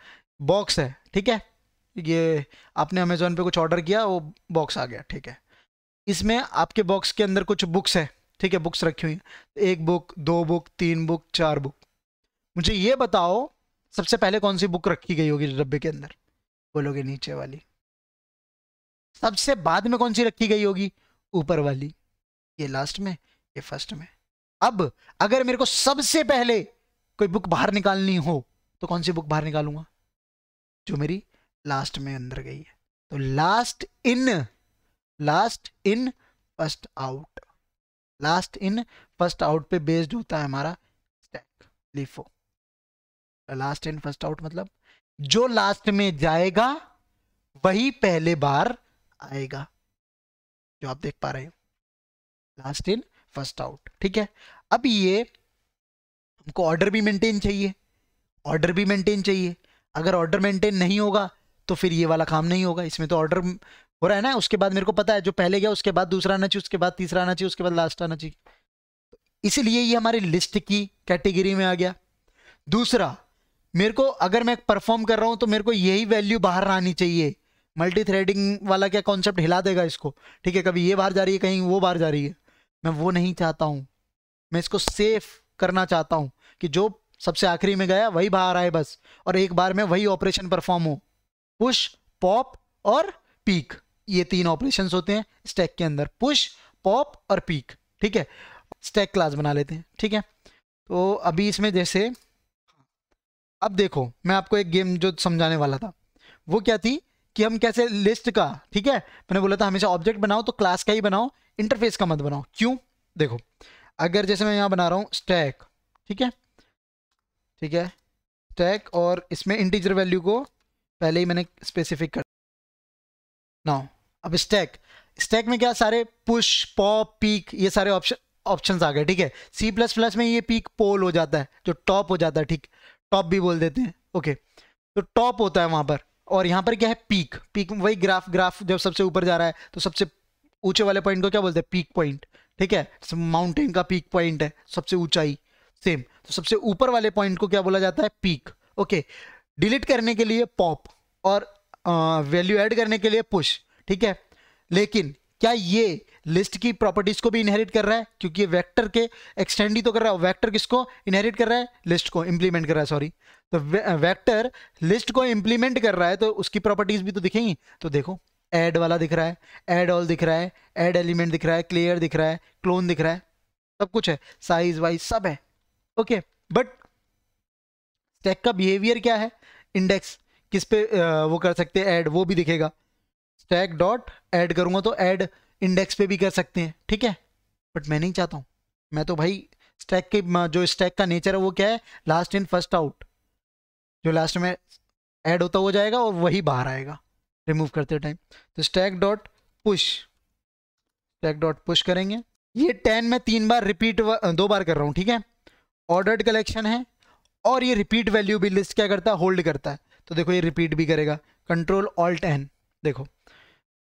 बॉक्स है ठीक है ये आपने अमेजोन पे कुछ ऑर्डर किया वो बॉक्स आ गया ठीक है इसमें आपके बॉक्स के अंदर कुछ बुक्स है ठीक है बुक्स रखी हुई एक बुक दो बुक तीन बुक चार बुक मुझे ये बताओ सबसे पहले कौन सी बुक रखी गई होगी डब्बे के अंदर बोलोगे नीचे वाली सबसे बाद में कौन सी रखी गई होगी ऊपर वाली ये लास्ट में ये फर्स्ट में अब अगर मेरे को सबसे पहले कोई बुक बाहर निकालनी हो तो कौन सी बुक बाहर निकालूंगा जो मेरी लास्ट में अंदर गई है तो last in last in first out last in first out पे बेस्ड होता है हमारा stack LIFO last in first out मतलब जो लास्ट में जाएगा वही पहले बार आएगा जो आप देख पा रहे हो लास्ट इन फर्स्ट आउट ठीक है अब ये हमको ऑर्डर भी मेंटेन चाहिए ऑर्डर भी मेंटेन चाहिए अगर ऑर्डर मेंटेन नहीं होगा तो फिर ये वाला काम नहीं होगा इसमें तो ऑर्डर हो रहा है ना उसके बाद मेरे को पता है जो पहले गया उसके बाद दूसरा आना चाहिए उसके बाद तीसरा आना चाहिए उसके बाद लास्ट आना चाहिए इसीलिए ये हमारी लिस्ट की कैटेगरी में आ गया दूसरा मेरे को अगर मैं परफॉर्म कर रहा हूँ तो मेरे को यही वैल्यू बाहर आनी चाहिए मल्टी थ्रेडिंग वाला क्या कॉन्सेप्ट हिला देगा इसको ठीक है कभी ये बाहर जा रही है कहीं वो बाहर जा रही है मैं वो नहीं चाहता हूँ मैं इसको सेफ करना चाहता हूँ कि जो सबसे आखिरी में गया वही बाहर आए बस और एक बार में वही ऑपरेशन परफॉर्म हो पुश पॉप और पीक ये तीन ऑपरेशन होते हैं स्टैक के अंदर पुश पॉप और पीक ठीक है स्टैक क्लास बना लेते हैं ठीक है तो अभी इसमें जैसे अब देखो मैं आपको एक गेम जो समझाने वाला था वो क्या थी कि हम कैसे लिस्ट का ठीक है मैंने बोला था हमेशा ऑब्जेक्ट बनाओ तो क्लास का ही बनाओ इंटरफेस का मत बनाओ क्यों देखो अगर जैसे मैं यहाँ बना रहा हूँ स्टैक ठीक है ठीक है स्टैक और इसमें इंटीजर वैल्यू को पहले ही मैंने स्पेसिफिक कर नाउ अब स्टैक स्टैक में क्या सारे पुश पॉप पीक ये सारे ऑप्शन ऑप्शन आ गए ठीक है सी प्लस प्लस में ये पीक पोल हो जाता है जो टॉप हो जाता है ठीक टॉप भी बोल देते हैं ओके तो टॉप होता है वहां पर और यहाँ पर क्या है पीक पीक वही ग्राफ ग्राफ जब सबसे ऊपर जा रहा है तो सबसे ऊंचे वाले पॉइंट को क्या बोलते हैं पीक पॉइंट ठीक है माउंटेन का पीक पॉइंट है सबसे ऊंचाई सेम तो सबसे ऊपर वाले पॉइंट को क्या बोला जाता है पीक ओके डिलीट करने के लिए पॉप और वैल्यू एड करने के लिए पुश ठीक है लेकिन क्या ये लिस्ट की प्रॉपर्टीज को भी इनहेरिट कर रहा है क्योंकि ये वेक्टर के एक्सटेंड ही तो कर रहा है वेक्टर किसको इनहेरिट कर रहा है लिस्ट को इंप्लीमेंट कर रहा है सॉरी तो वेक्टर लिस्ट को इंप्लीमेंट कर रहा है तो उसकी प्रॉपर्टीज भी तो दिखेंगी तो देखो एड वाला दिख रहा है एड ऑल दिख रहा है एड एलिमेंट दिख रहा है क्लियर दिख रहा है क्लोन दिख रहा है सब कुछ है साइज वाइज सब है ओके बट स्टैक का बिहेवियर क्या है इंडेक्स किस पे वो कर सकते हैं ऐड वो भी दिखेगा स्टैक डॉट ऐड करूंगा तो ऐड इंडेक्स पे भी कर सकते हैं ठीक है बट मैं नहीं चाहता हूँ मैं तो भाई स्टैक के जो स्टैक का नेचर है वो क्या है लास्ट इन फर्स्ट आउट जो लास्ट में ऐड होता हो जाएगा और वही बाहर आएगा रिमूव करते टाइम तो stack dot push stack dot push करेंगे ये टेन में तीन बार रिपीट दो बार कर रहा हूँ ठीक है ऑर्डर्ड कलेक्शन है और ये रिपीट वैल्यू भी लिस्ट क्या करता है होल्ड करता है तो देखो ये रिपीट भी करेगा कंट्रोल ऑल्ट एन देखो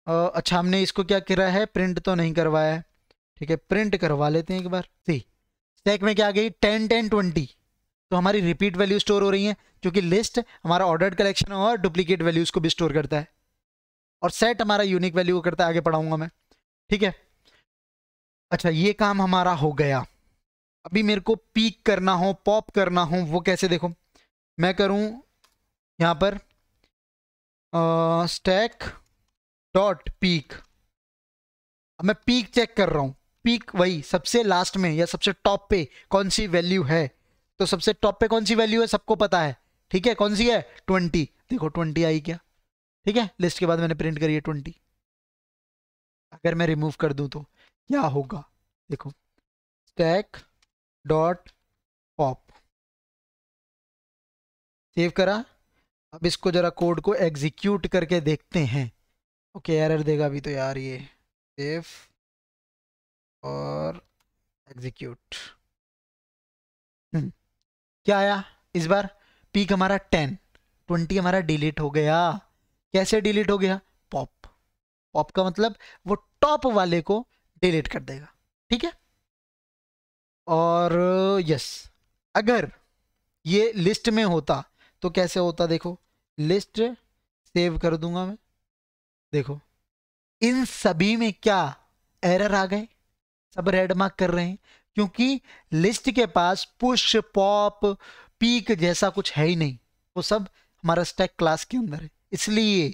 अच्छा हमने इसको क्या करा है प्रिंट तो नहीं करवाया है ठीक है प्रिंट करवा लेते हैं एक बार सी स्टैक में क्या आ गई टेन टेन ट्वेंटी तो हमारी रिपीट वैल्यू स्टोर हो रही है क्योंकि लिस्ट हमारा ऑर्डर्ड कलेक्शन और डुप्लीकेट वैल्यूज़ को भी स्टोर करता है और सेट हमारा यूनिक वैल्यू को करता है आगे पढ़ाऊंगा मैं ठीक है अच्छा ये काम हमारा हो गया अभी मेरे को पीक करना हो पॉप करना हो वो कैसे देखो मैं करूं यहाँ पर स्टैक डॉट पीक मैं पीक चेक कर रहा हूं पीक वही सबसे लास्ट में या सबसे टॉप पे कौन सी वैल्यू है तो सबसे टॉप पे कौन सी वैल्यू है सबको पता है ठीक है कौन सी है ट्वेंटी देखो ट्वेंटी आई क्या ठीक है लिस्ट के बाद मैंने प्रिंट करी है ट्वेंटी अगर मैं रिमूव कर दूं तो क्या होगा देखो स्टैक डॉट पॉप सेव करा अब इसको जरा कोड को एग्जीक्यूट करके देखते हैं ओके एरर देगा अभी तो यार ये सेव और एग्जीक्यूट हम्म, क्या आया इस बार पीक हमारा टेन ट्वेंटी हमारा डिलीट हो गया कैसे डिलीट हो गया पॉप पॉप का मतलब वो टॉप वाले को डिलीट कर देगा ठीक है और यस अगर ये लिस्ट में होता तो कैसे होता देखो लिस्ट सेव कर दूंगा मैं देखो इन सभी में क्या एरर आ गए सब रेड मार्क कर रहे हैं क्योंकि लिस्ट के पास पुश पॉप पीक जैसा कुछ है ही नहीं वो सब हमारा स्टैक क्लास के अंदर है इसलिए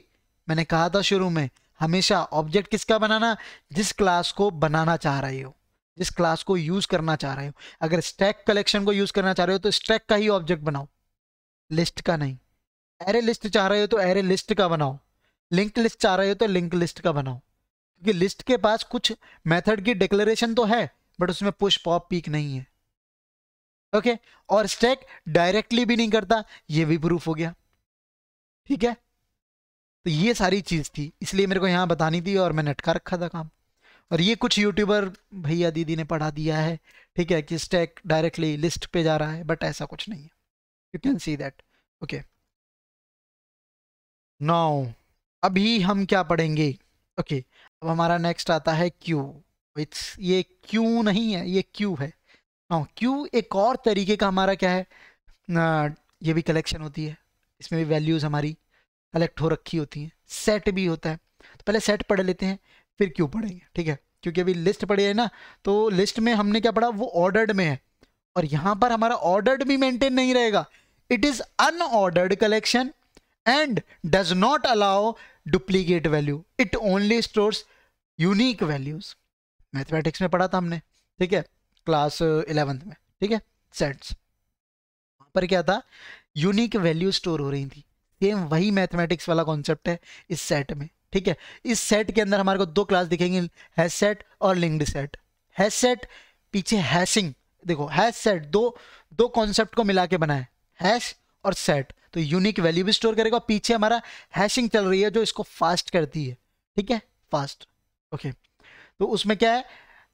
मैंने कहा था शुरू में हमेशा ऑब्जेक्ट किसका बनाना जिस क्लास को बनाना चाह रहे हो जिस क्लास को यूज करना चाह रहे हो अगर स्टैक कलेक्शन को यूज करना चाह रहे हो तो स्टैक का ही ऑब्जेक्ट बनाओ लिस्ट का नहीं एरे लिस्ट चाह रहे हो तो एरे लिस्ट का बनाओ लिंक लिस्ट चाह रहे हो तो लिंक लिस्ट का बनाओ क्योंकि लिस्ट के पास कुछ मेथड की डिक्लेरेशन तो है बट उसमें पुश पॉप पीक नहीं है ओके okay? और स्टैक डायरेक्टली भी नहीं करता ये भी प्रूफ हो गया ठीक है तो ये सारी चीज़ थी इसलिए मेरे को यहां बतानी थी और मैंने अटका रखा था काम और ये कुछ यूट्यूबर भैया दीदी ने पढ़ा दिया है ठीक है कि स्टैक डायरेक्टली लिस्ट पे जा रहा है बट ऐसा कुछ नहीं है you can see that okay now अभी हम क्या पढ़ेंगे ओके okay, अब हमारा नेक्स्ट आता है क्यू इट्स ये क्यू नहीं है ये क्यू है क्यू एक और तरीके का हमारा क्या है ना, ये भी कलेक्शन होती है इसमें भी वैल्यूज़ हमारी कलेक्ट हो रखी होती हैं सेट भी होता है तो पहले सेट पढ़ लेते हैं फिर क्यू पढ़ेंगे ठीक है क्योंकि अभी लिस्ट पढ़ी है ना तो लिस्ट में हमने क्या पढ़ा वो ऑर्डर्ड में है और यहाँ पर हमारा ऑर्डर्ड भी मेंटेन नहीं रहेगा it is unordered collection and does not allow duplicate value it only stores unique values mathematics में पढ़ा था हमने ठीक है क्लास इलेवेंथ uh, में ठीक है सेट्स वहाँ पर क्या था यूनिक वैल्यू स्टोर हो रही थी सेम वही मैथमेटिक्स वाला कॉन्सेप्ट है इस सेट में ठीक है इस सेट के अंदर हमारे को दो क्लास दिखेंगे हैश सेट और लिंक्ड सेट हैश सेट पीछे हैशिंग देखो हैश सेट दो दो कॉन्सेप्ट को मिला के बनाए हैश और सेट तो यूनिक वैल्यू भी स्टोर करेगा पीछे हमारा हैशिंग चल रही है जो इसको फास्ट करती है ठीक है फास्ट ओके तो उसमें क्या है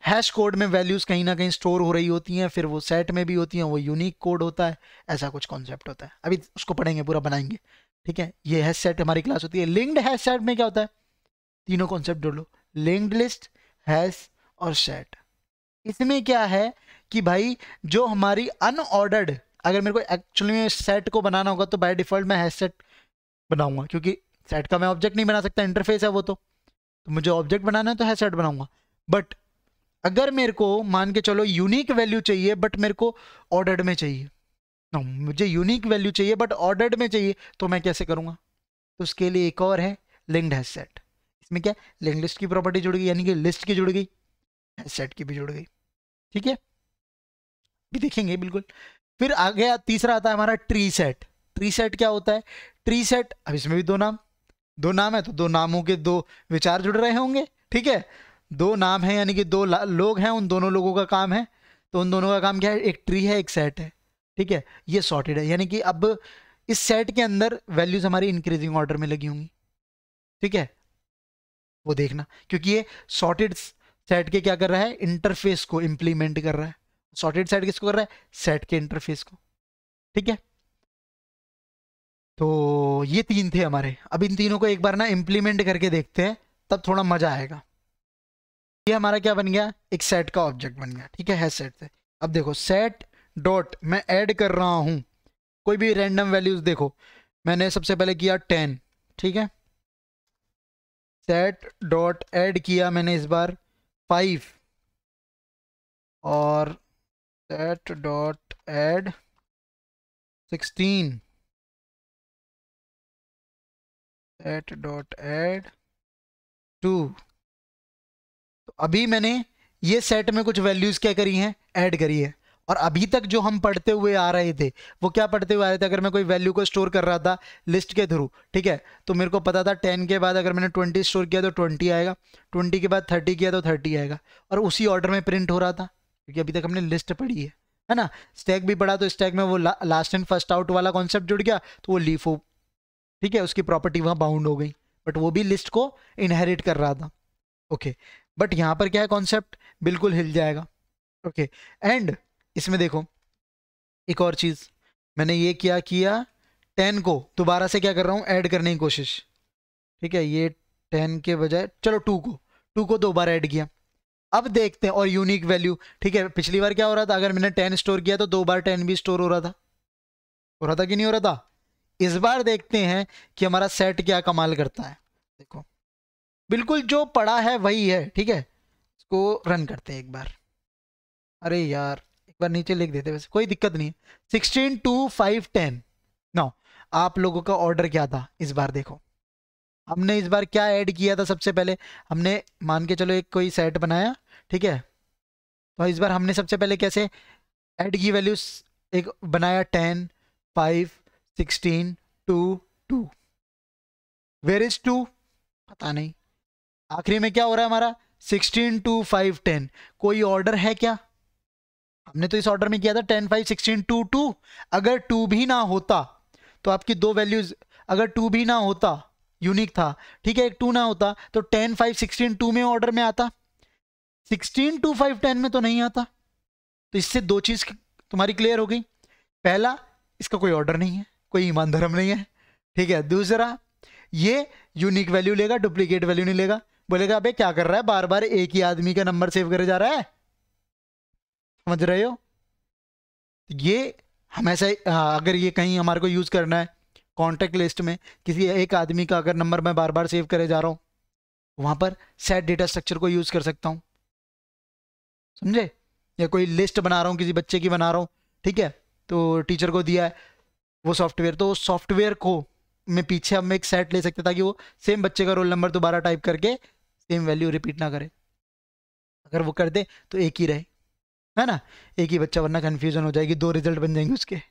हैश कोड में वैल्यूज़ कहीं ना कहीं स्टोर हो रही होती हैं फिर वो सेट में भी होती हैं वो यूनिक कोड होता है ऐसा कुछ कॉन्सेप्ट होता है अभी उसको पढ़ेंगे पूरा बनाएंगे ठीक है ये हैश सेट हमारी क्लास होती है लिंक्ड हैश सेट में क्या होता है तीनों कॉन्सेप्ट जोड़ लो लिंक्ड लिस्ट हैश और सेट इसमें क्या है कि भाई जो हमारी अनऑर्डर्ड अगर मेरे को एक्चुअली में सेट को बनाना होगा तो बाय डिफ़ॉल्ट मैं हैश सेट बनाऊंगा क्योंकि सेट का मैं ऑब्जेक्ट नहीं बना सकता इंटरफेस है वो तो, तो मुझे ऑब्जेक्ट बनाना है तो हैश सेट बनाऊंगा बट अगर मेरे को मान के चलो यूनिक वैल्यू चाहिए बट मेरे को ऑर्डर्ड में चाहिए ना मुझे यूनिक वैल्यू चाहिए बट ऑर्डर्ड में चाहिए तो मैं कैसे करूँगा तो उसके लिए एक और है लिंक्ड हैश सेट इसमें क्या लिंक लिस्ट की प्रॉपर्टी जुड़ गई यानी कि लिस्ट की जुड़ गई हैश सेट की भी जुड़ गई ठीक है भी देखेंगे बिल्कुल फिर आगे तीसरा आता है हमारा ट्री सेट ट्री सेट क्या होता है ट्री सेट अब इसमें भी दो नाम दो नाम है तो दो नामों के दो विचार जुड़ रहे होंगे ठीक है दो नाम है यानी कि दो लोग हैं उन दोनों लोगों का काम है तो उन दोनों का काम क्या है एक ट्री है एक सेट है ठीक है ये सॉर्टेड है यानी कि अब इस सेट के अंदर वैल्यूज हमारी इंक्रीजिंग ऑर्डर में लगी होंगी ठीक है वो देखना क्योंकि ये सॉर्टेड सेट के क्या कर रहा है इंटरफेस को इंप्लीमेंट कर रहा है सॉर्टेड सेट किसको कर रहा है सेट के इंटरफेस को ठीक है तो ये तीन थे हमारे अब इन तीनों को एक बार ना इंप्लीमेंट करके देखते हैं तब थोड़ा मजा आएगा ये हमारा क्या बन गया एक सेट का ऑब्जेक्ट बन गया ठीक है है सेट से अब देखो सेट डॉट मैं ऐड कर रहा हूं कोई भी रैंडम वैल्यूज देखो मैंने सबसे पहले किया टेन ठीक है सेट डॉट ऐड किया मैंने इस बार फाइव और set dot add 16 set dot add 2 तो अभी मैंने ये सेट में कुछ वैल्यूज क्या करी हैं ऐड करी है और अभी तक जो हम पढ़ते हुए आ रहे थे वो क्या पढ़ते हुए आ रहे थे अगर मैं कोई वैल्यू को स्टोर कर रहा था लिस्ट के थ्रू ठीक है तो मेरे को पता था टेन के बाद अगर मैंने ट्वेंटी स्टोर किया तो ट्वेंटी आएगा ट्वेंटी के बाद थर्टी किया तो थर्टी आएगा और उसी ऑर्डर में प्रिंट हो रहा था क्योंकि अभी तक हमने लिस्ट पढ़ी है है ना स्टैक भी पढ़ा तो स्टैक में वो ला, लास्ट एंड फर्स्ट आउट वाला कॉन्सेप्ट जुड़ गया तो वो लीफ हो ठीक है उसकी प्रॉपर्टी वहाँ बाउंड हो गई बट वो भी लिस्ट को इनहेरिट कर रहा था ओके बट यहाँ पर क्या है कॉन्सेप्ट बिल्कुल हिल जाएगा ओके एंड इसमें देखो एक और चीज़ मैंने ये क्या किया टेन को दोबारा से क्या कर रहा हूँ ऐड करने की कोशिश ठीक है ये टेन के बजाय चलो टू को टू को दोबारा ऐड किया अब देखते हैं और यूनिक वैल्यू ठीक है पिछली बार क्या हो रहा था अगर मैंने टेन स्टोर किया तो दो बार टेन भी स्टोर हो रहा था हो रहा था कि नहीं हो रहा था इस बार देखते हैं कि हमारा सेट क्या कमाल करता है देखो बिल्कुल जो पड़ा है वही है ठीक है इसको रन करते हैं एक बार अरे यार एक बार नीचे लिख देते वैसे कोई दिक्कत नहीं है सिक्सटीन टू फाइव टेन नौ आप लोगों का ऑर्डर क्या था इस बार देखो हमने इस बार क्या ऐड किया था सबसे पहले हमने मान के चलो एक कोई सेट बनाया ठीक है तो इस बार हमने सबसे पहले कैसे ऐड की वैल्यूज एक बनाया ten five sixteen two two where is two पता नहीं आखिरी में क्या हो रहा है हमारा सिक्सटीन टू फाइव टेन कोई ऑर्डर है क्या हमने तो इस ऑर्डर में किया था ten five sixteen two two अगर टू भी ना होता तो आपकी दो वैल्यूज अगर टू भी ना होता यूनिक था ठीक है एक टू ना होता तो टेन फाइव सिक्सटीन टू में ऑर्डर में आता सिक्सटीन टू फाइव टेन में तो नहीं आता तो इससे दो चीज़ तुम्हारी क्लियर हो गई पहला इसका कोई ऑर्डर नहीं है कोई ईमान धर्म नहीं है ठीक है दूसरा ये यूनिक वैल्यू लेगा डुप्लीकेट वैल्यू नहीं लेगा बोलेगा अबे क्या कर रहा है बार बार एक ही आदमी का नंबर सेव करे जा रहा है समझ रहे हो ये हमेशा हाँ, अगर ये कहीं हमारे को यूज़ करना है कॉन्टैक्ट लिस्ट में किसी एक आदमी का अगर नंबर मैं बार बार सेव करे जा रहा हूँ वहाँ पर सेट डेटा स्ट्रक्चर को यूज़ कर सकता हूँ समझे या कोई लिस्ट बना रहा हूँ किसी बच्चे की बना रहा हूँ ठीक है तो टीचर को दिया है वो सॉफ्टवेयर तो सॉफ्टवेयर को मैं पीछे हम एक सेट ले सकते ताकि वो सेम बच्चे का रोल नंबर दोबारा टाइप करके सेम वैल्यू रिपीट ना करे अगर वो कर दे तो एक ही रहे है ना एक ही बच्चा वरना कन्फ्यूजन हो जाएगी दो रिजल्ट बन जाएंगे उसके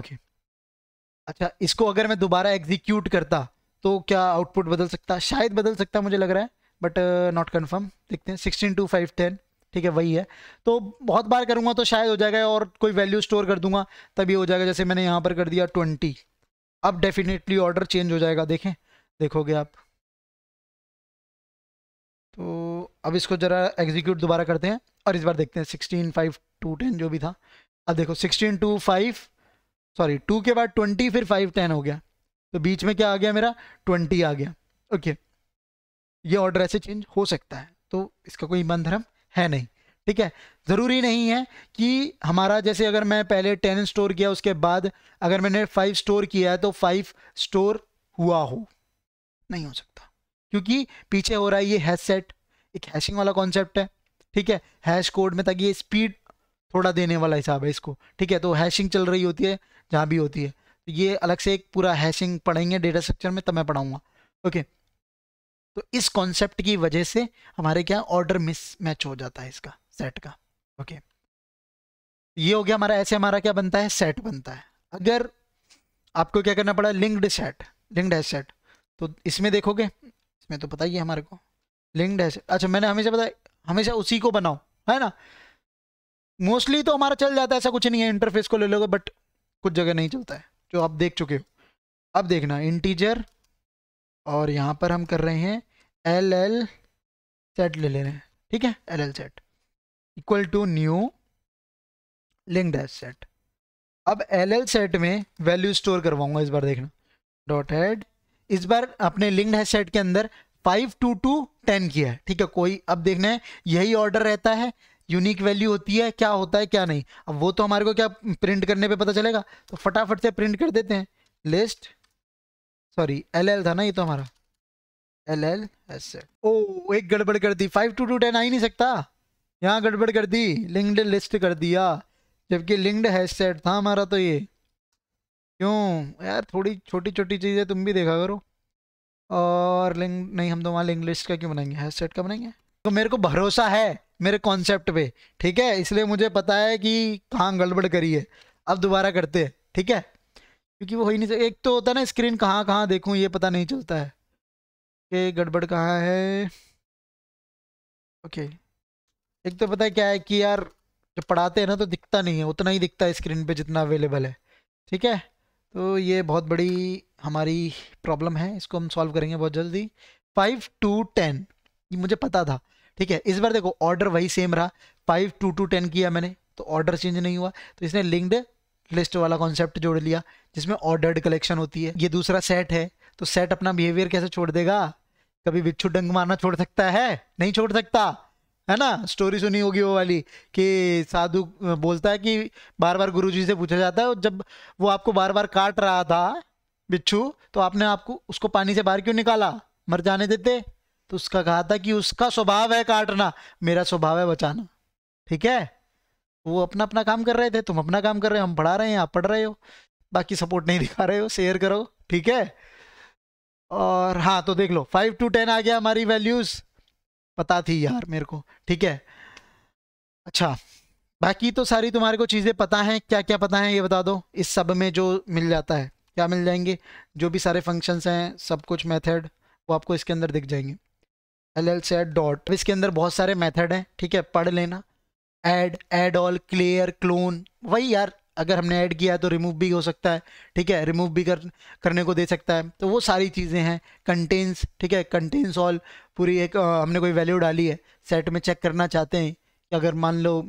ओके अच्छा इसको अगर मैं दोबारा एग्जीक्यूट करता तो क्या आउटपुट बदल सकता शायद बदल सकता मुझे लग रहा है बट नॉट कन्फर्म देखते हैं सिक्सटीन टू फाइव टेन ठीक है वही है तो बहुत बार करूँगा तो शायद हो जाएगा और कोई वैल्यू स्टोर कर दूंगा तभी हो जाएगा जैसे मैंने यहाँ पर कर दिया ट्वेंटी अब डेफिनेटली ऑर्डर चेंज हो जाएगा देखें देखोगे आप तो अब इसको ज़रा एग्जीक्यूट दोबारा करते हैं और इस बार देखते हैं सिक्सटीन फाइव टू टेन जो भी था अब देखो sixteen two five sorry two के बाद ट्वेंटी फिर फाइव टेन हो गया तो बीच में क्या आ गया मेरा ट्वेंटी आ गया ओके okay. ये ऑर्डर ऐसे चेंज हो सकता है तो इसका कोई मन धर्म है नहीं ठीक है ज़रूरी नहीं है कि हमारा जैसे अगर मैं पहले टेन स्टोर किया उसके बाद अगर मैंने फाइव स्टोर किया है तो फाइव स्टोर हुआ हो नहीं हो सकता क्योंकि पीछे हो रहा है ये हैश सेट एक हैशिंग वाला कॉन्सेप्ट है ठीक है हैश कोड में ताकि ये स्पीड थोड़ा देने वाला हिसाब है इसको ठीक है तो हैशिंग चल रही होती है जहाँ भी होती है तो ये अलग से एक पूरा हैशिंग पढ़ेंगे डेटा स्ट्रक्चर में तब मैं पढ़ाऊँगा ओके तो इस कॉन्सेप्ट की वजह से हमारे क्या ऑर्डर मिस मैच हो जाता है इसका सेट का ओके ये हो गया हमारा ऐसे हमारा क्या बनता है सेट बनता है अगर आपको क्या करना पड़ा लिंक्ड सेट लिंक्ड है सेट तो इसमें देखोगे इसमें तो पता ही है हमारे को लिंक्ड है अच्छा मैंने हमेशा पता हमेशा उसी को बनाओ है ना मोस्टली तो हमारा चल जाता है ऐसा कुछ नहीं है इंटरफेस को ले लोगे बट कुछ जगह नहीं चलता है जो आप देख चुके हो अब देखना इंटीजर और यहाँ पर हम कर रहे हैं एल एल सेट ले ले रहे हैं ठीक है L L set equal to new link dash set अब एल एल सेट में वैल्यू स्टोर करवाऊंगा इस बार देखना डॉट एड इस बार अपने लिंक डैश सेट के अंदर फाइव टू टू टेन किया है ठीक है कोई अब देखना है यही ऑर्डर रहता है यूनिक वैल्यू होती है क्या होता है क्या नहीं अब वो तो हमारे को क्या प्रिंट करने पे पता चलेगा तो फटाफट से प्रिंट कर देते हैं लिस्ट सॉरी एल एल था ना ये तो हमारा एल एल एस ओ एक गड़बड़ कर दी फाइव टू टू टेन आ ही नहीं सकता यहाँ गड़बड़ कर दी लिंक्ड लिस्ट कर दिया जबकि लिंक्ड हैश सेट था हमारा तो ये क्यों यार थोड़ी छोटी छोटी चीज़ें तुम भी देखा करो और लिंक नहीं हम तो वहाँ लिंक लिस्ट का क्यों बनाएंगे हैश सेट का बनाएंगे तो मेरे को भरोसा है मेरे कॉन्सेप्ट पे ठीक है इसलिए मुझे पता है कि कहाँ गड़बड़ करी है अब दोबारा करते हैं ठीक है क्योंकि वो हो ही नहीं एक तो होता है ना स्क्रीन कहाँ कहाँ देखूँ ये पता नहीं चलता है कि गड़बड़ कहाँ है ओके एक तो पता है क्या है कि यार जब पढ़ाते हैं ना तो दिखता नहीं है उतना ही दिखता है स्क्रीन पर जितना अवेलेबल है ठीक है तो ये बहुत बड़ी हमारी प्रॉब्लम है इसको हम सॉल्व करेंगे बहुत जल्दी फाइव टू टेन ये मुझे पता था ठीक है इस बार देखो ऑर्डर वही सेम रहा फाइव टू टू टेन किया मैंने तो ऑर्डर चेंज नहीं हुआ तो इसने लिंक्ड लिस्ट वाला कॉन्सेप्ट जोड़ लिया जिसमें ऑर्डर्ड कलेक्शन होती है ये दूसरा सेट है तो सेट अपना बिहेवियर कैसे छोड़ देगा कभी बिच्छू डंग मारना छोड़ सकता है नहीं छोड़ सकता है ना स्टोरी सुनी होगी वो वाली कि साधु बोलता है कि बार बार जी से पूछा जाता है जब वो आपको बार बार काट रहा था बिच्छू तो आपने आपको उसको पानी से बाहर क्यों निकाला मर जाने देते तो उसका कहा था कि उसका स्वभाव है काटना मेरा स्वभाव है बचाना ठीक है वो अपना अपना काम कर रहे थे तुम अपना काम कर रहे हो हम पढ़ा रहे हैं आप पढ़ रहे हो बाकी सपोर्ट नहीं दिखा रहे हो शेयर करो ठीक है और हाँ तो देख लो फाइव टू टेन आ गया हमारी वैल्यूज पता थी यार मेरे को ठीक है अच्छा बाकी तो सारी तुम्हारे को चीज़ें पता हैं क्या क्या पता है ये बता दो इस सब में जो मिल जाता है क्या मिल जाएंगे जो भी सारे फंक्शंस हैं सब कुछ मेथड वो आपको इसके अंदर दिख जाएंगे एल एल सेट डॉट इसके अंदर बहुत सारे मेथड हैं ठीक है पढ़ लेना add add all clear clone वही यार अगर हमने ऐड किया तो रिमूव भी हो सकता है ठीक है रिमूव भी कर करने को दे सकता है तो वो सारी चीज़ें हैं कंटेंस ठीक है कंटेंस ऑल पूरी एक आ, हमने कोई वैल्यू डाली है सेट में चेक करना चाहते हैं कि अगर मान लो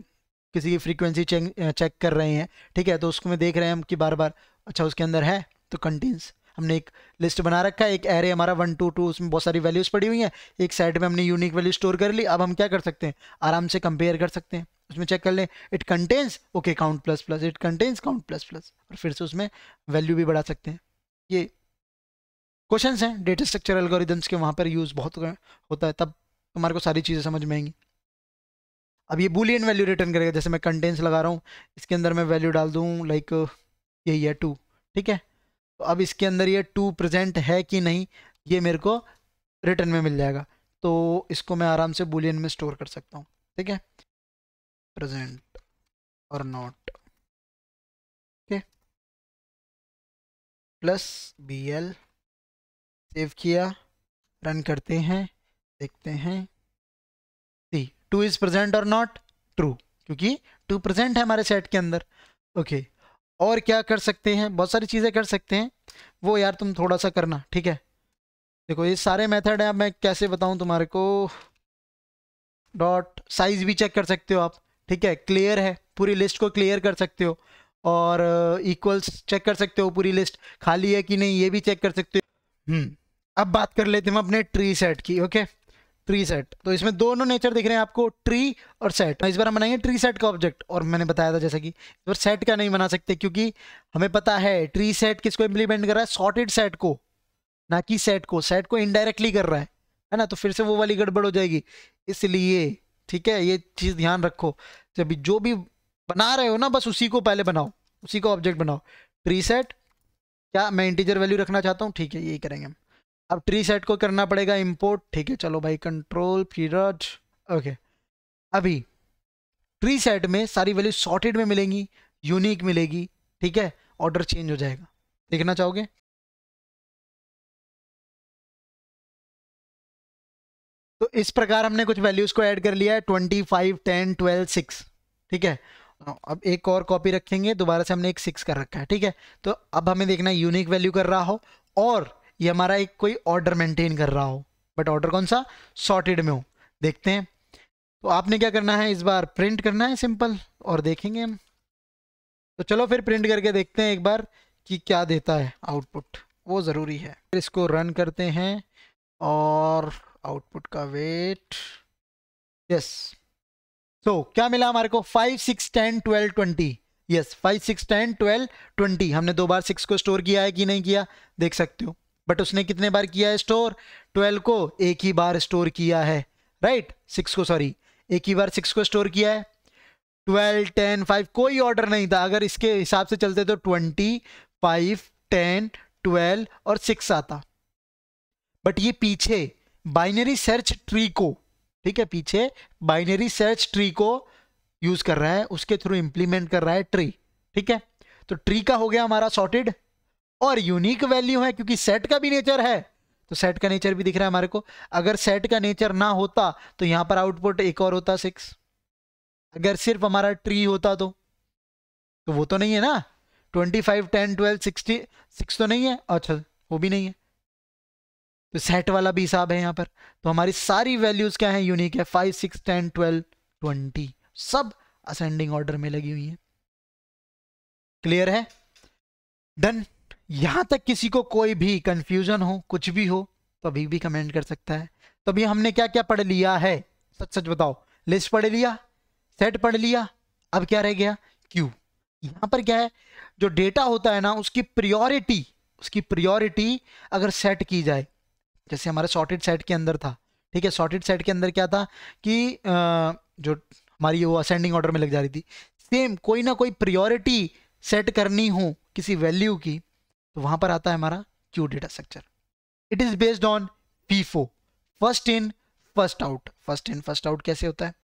किसी की फ्रीक्वेंसी चेक चेक कर रहे हैं ठीक है तो उसको में देख रहे हैं हम कि बार बार अच्छा उसके अंदर है तो कंटेंस हमने एक लिस्ट बना रखा है एक एरे हमारा वन टू टू उसमें बहुत सारी वैल्यूज़ पड़ी हुई हैं एक साइड में हमने यूनिक वैल्यू स्टोर कर ली अब हम क्या कर सकते हैं आराम से कंपेयर कर सकते हैं उसमें चेक कर लें it contains okay count plus plus it contains count plus plus और फिर से उसमें वैल्यू भी बढ़ा सकते हैं ये क्वेश्चन हैं डेटा स्ट्रक्चर एल्गोरिदम्स के वहाँ पर यूज़ बहुत होता है तब तुम्हारे को सारी चीज़ें समझ में आएंगी अब ये बुलियन वैल्यू रिटर्न करेगा जैसे मैं कंटेंस लगा रहा हूँ इसके अंदर मैं वैल्यू डाल दूँ लाइक यही है टू ठीक है तो अब इसके अंदर ये टू प्रेजेंट है कि नहीं ये मेरे को रिटर्न में मिल जाएगा तो इसको मैं आराम से बुलियन में स्टोर कर सकता हूँ ठीक है प्रेजेंट और not okay plus B L save किया रन करते हैं देखते हैं सी टू इज़ प्रेजेंट और नॉट ट्रू क्योंकि टू प्रजेंट है हमारे सेट के अंदर ओके okay. और क्या कर सकते हैं बहुत सारी चीज़ें कर सकते हैं वो यार तुम थोड़ा सा करना ठीक है देखो ये सारे मेथड हैं अब मैं कैसे बताऊं तुम्हारे को डॉट साइज भी चेक कर सकते हो आप ठीक है क्लियर है पूरी लिस्ट को क्लियर कर सकते हो और इक्वल्स uh, चेक कर सकते हो पूरी लिस्ट खाली है कि नहीं ये भी चेक कर सकते हो हम्म, अब बात कर लेते हैं अपने ट्री सेट की ओके okay? ट्री सेट तो इसमें दोनों नेचर दिख रहे हैं आपको ट्री और सेट इस बार हम बनाएंगे ट्री सेट का ऑब्जेक्ट और मैंने बताया था जैसा कि इस बार सेट का नहीं बना सकते क्योंकि हमें पता है ट्री सेट किसको इम्प्लीमेंट कर रहा है सॉर्टेड सेट को ना कि सेट को सेट को इनडायरेक्टली कर रहा है है ना तो फिर से वो वाली गड़बड़ हो जाएगी इसलिए ठीक है ये चीज़ ध्यान रखो जब जो भी बना रहे हो ना बस उसी को पहले बनाओ उसी को ऑब्जेक्ट बनाओ ट्री सेट क्या मैं इंटीजर वैल्यू रखना चाहता हूँ ठीक है यही करेंगे हम अब ट्री सेट को करना पड़ेगा इंपोर्ट ठीक है चलो भाई कंट्रोल पीरियड ओके अभी ट्री सेट में सारी वैल्यू सॉर्टेड में मिलेंगी यूनिक मिलेगी ठीक है ऑर्डर चेंज हो जाएगा देखना चाहोगे तो इस प्रकार हमने कुछ वैल्यूज को ऐड कर लिया है twenty five ten twelve six ठीक है हाँ, अब एक और कॉपी रखेंगे दोबारा से हमने एक सिक्स कर रखा है ठीक है तो अब हमें देखना यूनिक वैल्यू कर रहा हो और ये हमारा एक कोई ऑर्डर मेंटेन कर रहा हो बट ऑर्डर कौन सा सॉर्टेड में हो देखते हैं तो आपने क्या करना है इस बार प्रिंट करना है सिंपल और देखेंगे हम तो चलो फिर प्रिंट करके देखते हैं एक बार कि क्या देता है आउटपुट वो ज़रूरी है फिर इसको रन करते हैं और आउटपुट का वेट यस तो क्या मिला हमारे को five six ten twelve twenty yes five six ten twelve twenty हमने दो बार सिक्स को स्टोर किया है कि नहीं किया देख सकते हो बट उसने कितने बार किया है स्टोर ट्वेल्व को एक ही बार स्टोर किया है राइट right? सिक्स को सॉरी एक ही बार सिक्स को स्टोर किया है ट्वेल्व टेन फाइव कोई ऑर्डर नहीं था अगर इसके हिसाब से चलते तो ट्वेंटी फाइव टेन ट्वेल्व और सिक्स आता बट ये पीछे बाइनरी सर्च ट्री को ठीक है पीछे बाइनरी सर्च ट्री को यूज कर रहा है उसके थ्रू इंप्लीमेंट कर रहा है ट्री ठीक है तो ट्री का हो गया हमारा सॉर्टेड और यूनिक वैल्यू है क्योंकि सेट का भी नेचर है तो सेट का नेचर भी दिख रहा है हमारे को अगर सेट का नेचर ना होता तो यहां पर आउटपुट एक और होता सिक्स अगर सिर्फ हमारा ट्री होता तो तो वो तो नहीं है ना twenty five ten twelve sixty six तो नहीं है अच्छा वो भी नहीं है तो सेट वाला भी हिसाब है यहां पर तो हमारी सारी वैल्यूज क्या है यूनिक है five six ten twelve twenty सब असेंडिंग ऑर्डर में लगी हुई है क्लियर है डन यहां तक किसी को कोई भी कंफ्यूजन हो कुछ भी हो तो अभी भी कमेंट कर सकता है तो अभी हमने क्या क्या पढ़ लिया है सच सच बताओ लिस्ट पढ़ लिया सेट पढ़ लिया अब क्या रह गया क्यू यहाँ पर क्या है जो डेटा होता है ना उसकी प्रियोरिटी उसकी प्रियोरिटी अगर सेट की जाए जैसे हमारे सॉर्टेड सेट के अंदर था ठीक है सॉर्टेड सेट के अंदर क्या था कि जो हमारी वो असेंडिंग ऑर्डर में लग जा रही थी सेम कोई ना कोई प्रियोरिटी सेट करनी हो किसी वैल्यू की तो वहां पर आता है हमारा queue data structure it is based on P first in first out first in first out कैसे होता है